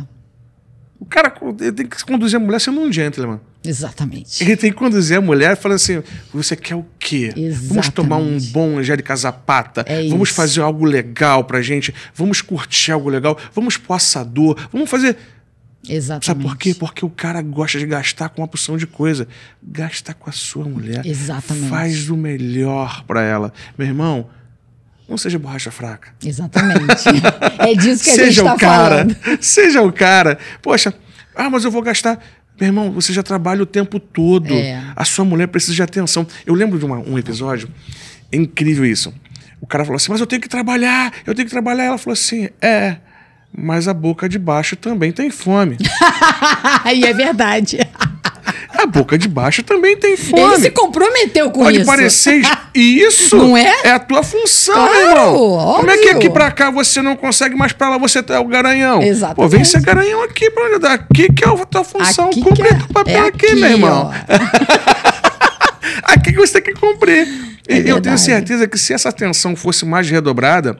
O cara tem que conduzir a mulher sendo um gentleman. Exatamente. Ele tem que conduzir a mulher falando assim: você quer o quê? Exatamente. Vamos tomar um bom Angélica Zapata. É vamos isso. fazer algo legal pra gente. Vamos curtir algo legal. Vamos pro assador. Vamos fazer. Exatamente. Sabe por quê? Porque o cara gosta de gastar com uma porção de coisa. Gasta com a sua mulher. Exatamente. Faz o melhor para ela. Meu irmão, não seja borracha fraca. Exatamente. é disso que a seja gente está falando. Seja o cara. Poxa, ah, mas eu vou gastar. Meu irmão, você já trabalha o tempo todo. É. A sua mulher precisa de atenção. Eu lembro de uma, um episódio, é incrível isso. O cara falou assim, mas eu tenho que trabalhar, eu tenho que trabalhar. Ela falou assim, é, mas a boca de baixo também tem fome. e é verdade a boca de baixo também tem fome. Ele se comprometeu com Pode isso. Pode parecer isso. Não é? É a tua função, claro, irmão. Óbvio. Como é que aqui pra cá você não consegue, mais pra lá você tá, é o garanhão? Exatamente. Pô, vem ser garanhão aqui, brother. Aqui que é a tua função. Aqui Cumpre é, teu papel é aqui, aqui, meu irmão. aqui que você tem que cumprir. É eu tenho certeza que se essa tensão fosse mais redobrada,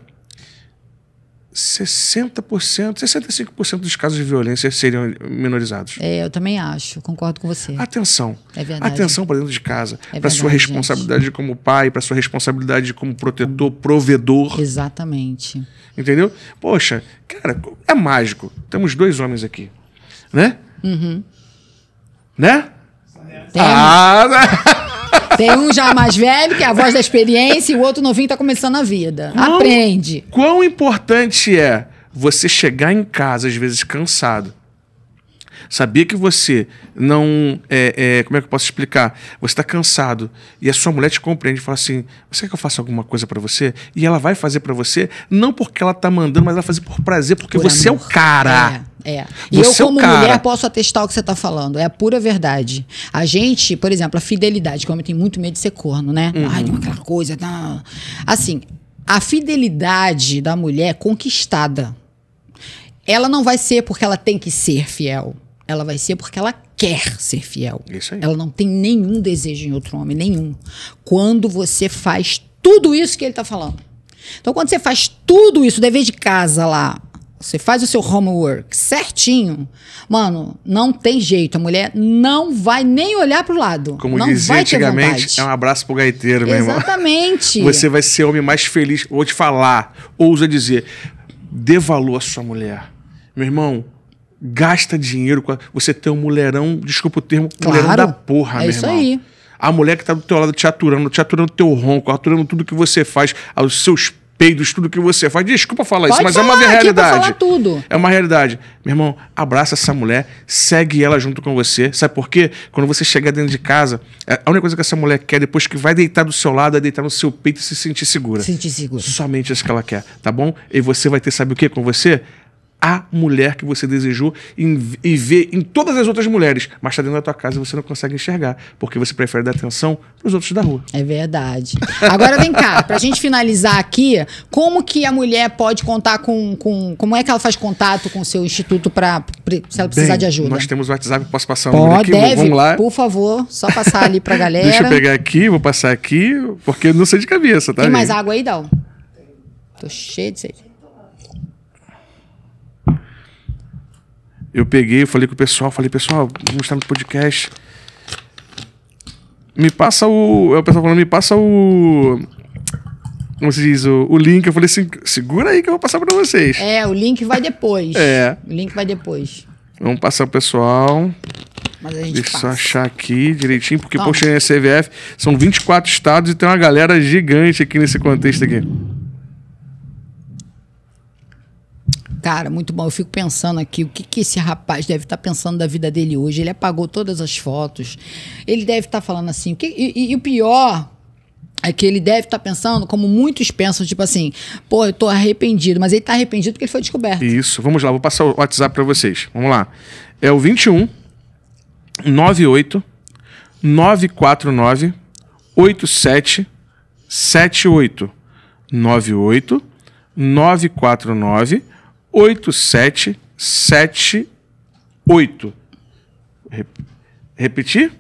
60%, 65% dos casos de violência seriam minorizados. É, eu também acho, concordo com você. Atenção. É verdade. Atenção para dentro de casa, é para sua responsabilidade gente. como pai, para sua responsabilidade como protetor, provedor. Exatamente. Entendeu? Poxa, cara, é mágico. Temos dois homens aqui, né? Uhum. Né? Temos. Ah, né? Tem um já mais velho, que é a voz da experiência, e o outro novinho tá começando a vida. Quão, Aprende. Quão importante é você chegar em casa, às vezes cansado, Sabia que você não. É, é, como é que eu posso explicar? Você está cansado e a sua mulher te compreende e fala assim: Você quer que eu faça alguma coisa para você? E ela vai fazer para você, não porque ela tá mandando, mas ela vai fazer por prazer, porque por você amor. é o cara. É. É. E eu, como cara... mulher, posso atestar o que você está falando. É a pura verdade. A gente, por exemplo, a fidelidade, que o homem tem muito medo de ser corno, né? Uhum. Ai, não, aquela coisa. Não. Tá. Assim, a fidelidade da mulher conquistada. Ela não vai ser porque ela tem que ser fiel. Ela vai ser porque ela quer ser fiel. Isso aí. Ela não tem nenhum desejo em outro homem, nenhum. Quando você faz tudo isso que ele está falando. Então, quando você faz tudo isso, dever de casa lá, você faz o seu homework certinho, mano, não tem jeito. A mulher não vai nem olhar pro lado. Como não dizia antigamente, é um abraço pro gaiteiro, meu irmão. Exatamente. Você vai ser o homem mais feliz. Vou te falar, ousa dizer, dê valor à sua mulher. Meu irmão, gasta dinheiro com a... você tem um mulherão, desculpa o termo, claro. mulherão da porra, é meu isso irmão. aí. A mulher que tá do teu lado te aturando, te aturando teu ronco, aturando tudo que você faz, aos seus do estudo que você faz. Desculpa falar Pode isso, mas falar, é uma realidade. tudo. É uma realidade. Meu irmão, abraça essa mulher, segue ela junto com você. Sabe por quê? Quando você chegar dentro de casa, é, a única coisa que essa mulher quer depois que vai deitar do seu lado é deitar no seu peito e se sentir segura. Sentir segura. Somente isso que ela quer, tá bom? E você vai ter, sabe o que com você? a mulher que você desejou e vê em todas as outras mulheres, mas está dentro da tua casa e você não consegue enxergar, porque você prefere dar atenção para os outros da rua. É verdade. Agora vem cá, para a gente finalizar aqui, como que a mulher pode contar com, com como é que ela faz contato com o seu instituto para se ela precisar Bem, de ajuda? Nós temos o WhatsApp, posso passar um número aqui? Deve, Vamos lá. Por favor, só passar ali para a galera. Deixa eu pegar aqui, vou passar aqui, porque não sei de cabeça, tá? Tem gente? mais água aí, Dal? Tô cheio de sede. eu peguei, falei com o pessoal, falei, pessoal, vou mostrar no podcast. Me passa o. É o pessoal falando, me passa o. Como se diz? O, o link. Eu falei assim, segura aí que eu vou passar pra vocês. É, o link vai depois. é. O link vai depois. Vamos passar o pessoal. Mas a gente Deixa passa. eu achar aqui direitinho, porque, Toma. poxa, a é CVF são 24 estados e tem uma galera gigante aqui nesse contexto aqui. Cara, muito bom. Eu fico pensando aqui, o que, que esse rapaz deve estar tá pensando da vida dele hoje? Ele apagou todas as fotos. Ele deve estar tá falando assim. O que, e, e o pior, é que ele deve estar tá pensando, como muitos pensam, tipo assim, pô, eu tô arrependido, mas ele tá arrependido porque ele foi descoberto. Isso, vamos lá, vou passar o WhatsApp para vocês. Vamos lá. É o 21 98 949 8778 98 949 8778. Repetir?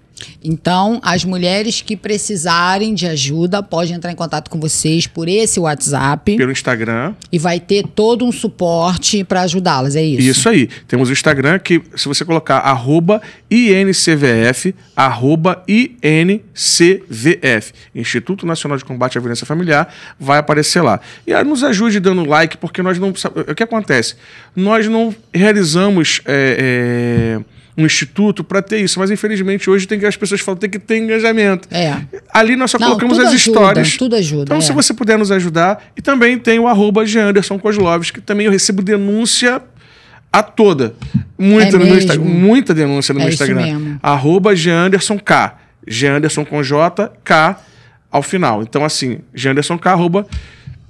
Então, as mulheres que precisarem de ajuda podem entrar em contato com vocês por esse WhatsApp. Pelo Instagram. E vai ter todo um suporte para ajudá-las, é isso? Isso aí. Temos o Instagram que, se você colocar arroba INCVF, arroba INCVF, Instituto Nacional de Combate à Violência Familiar, vai aparecer lá. E ah, nos ajude dando like, porque nós não... O que acontece? Nós não realizamos... É, é um instituto para ter isso. Mas infelizmente hoje tem que as pessoas falam tem que ter engajamento. É. Ali nós só Não, colocamos as ajuda, histórias. Tudo ajuda. Então, é. se você puder nos ajudar, e também tem o arroba Anderson Kozlovski, que também eu recebo denúncia a toda. Muita, é no Insta, muita denúncia no é meu Instagram. Mesmo. Arroba K. com J, K ao final. Então, assim, Janderson K, arroba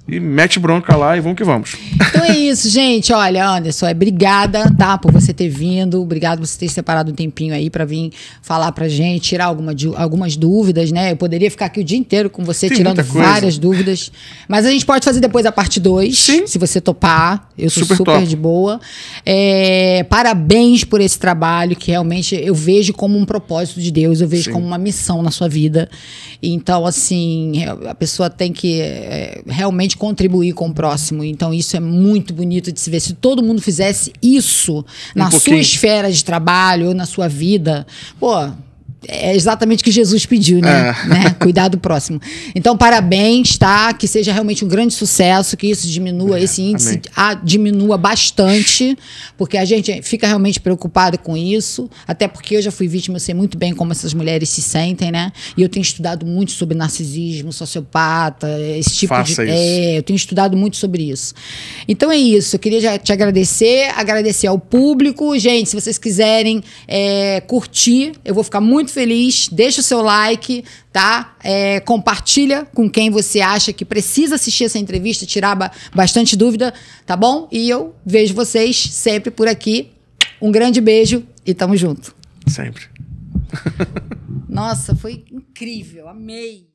e mete bronca lá e vamos que vamos. Então é isso, gente. Olha, Anderson, é obrigada, tá, por você ter vindo. Obrigado por você ter separado um tempinho aí para vir falar pra gente, tirar alguma, algumas dúvidas, né? Eu poderia ficar aqui o dia inteiro com você Tem tirando várias dúvidas. Mas a gente pode fazer depois a parte 2, se você topar. Eu sou super, super de boa. É, parabéns por esse trabalho que realmente eu vejo como um propósito de Deus, eu vejo Sim. como uma missão na sua vida. Então, assim, a pessoa tem que é, realmente gente contribuir com o próximo. Então, isso é muito bonito de se ver. Se todo mundo fizesse isso na sua esfera de trabalho ou na sua vida, pô, é exatamente o que Jesus pediu, né? É. né? Cuidar do próximo. Então, parabéns, tá? Que seja realmente um grande sucesso, que isso diminua, é, esse índice a, diminua bastante, porque a gente fica realmente preocupado com isso, até porque eu já fui vítima, eu sei muito bem como essas mulheres se sentem, né? E eu tenho estudado muito sobre narcisismo, sociopata, esse tipo Faça de. Isso. É, eu tenho estudado muito sobre isso. Então é isso, eu queria já te agradecer, agradecer ao público. Gente, se vocês quiserem é, curtir, eu vou ficar muito feliz. Deixa o seu like, tá? É, compartilha com quem você acha que precisa assistir essa entrevista, tirar bastante dúvida, tá bom? E eu vejo vocês sempre por aqui. Um grande beijo e tamo junto. Sempre. Nossa, foi incrível. Amei.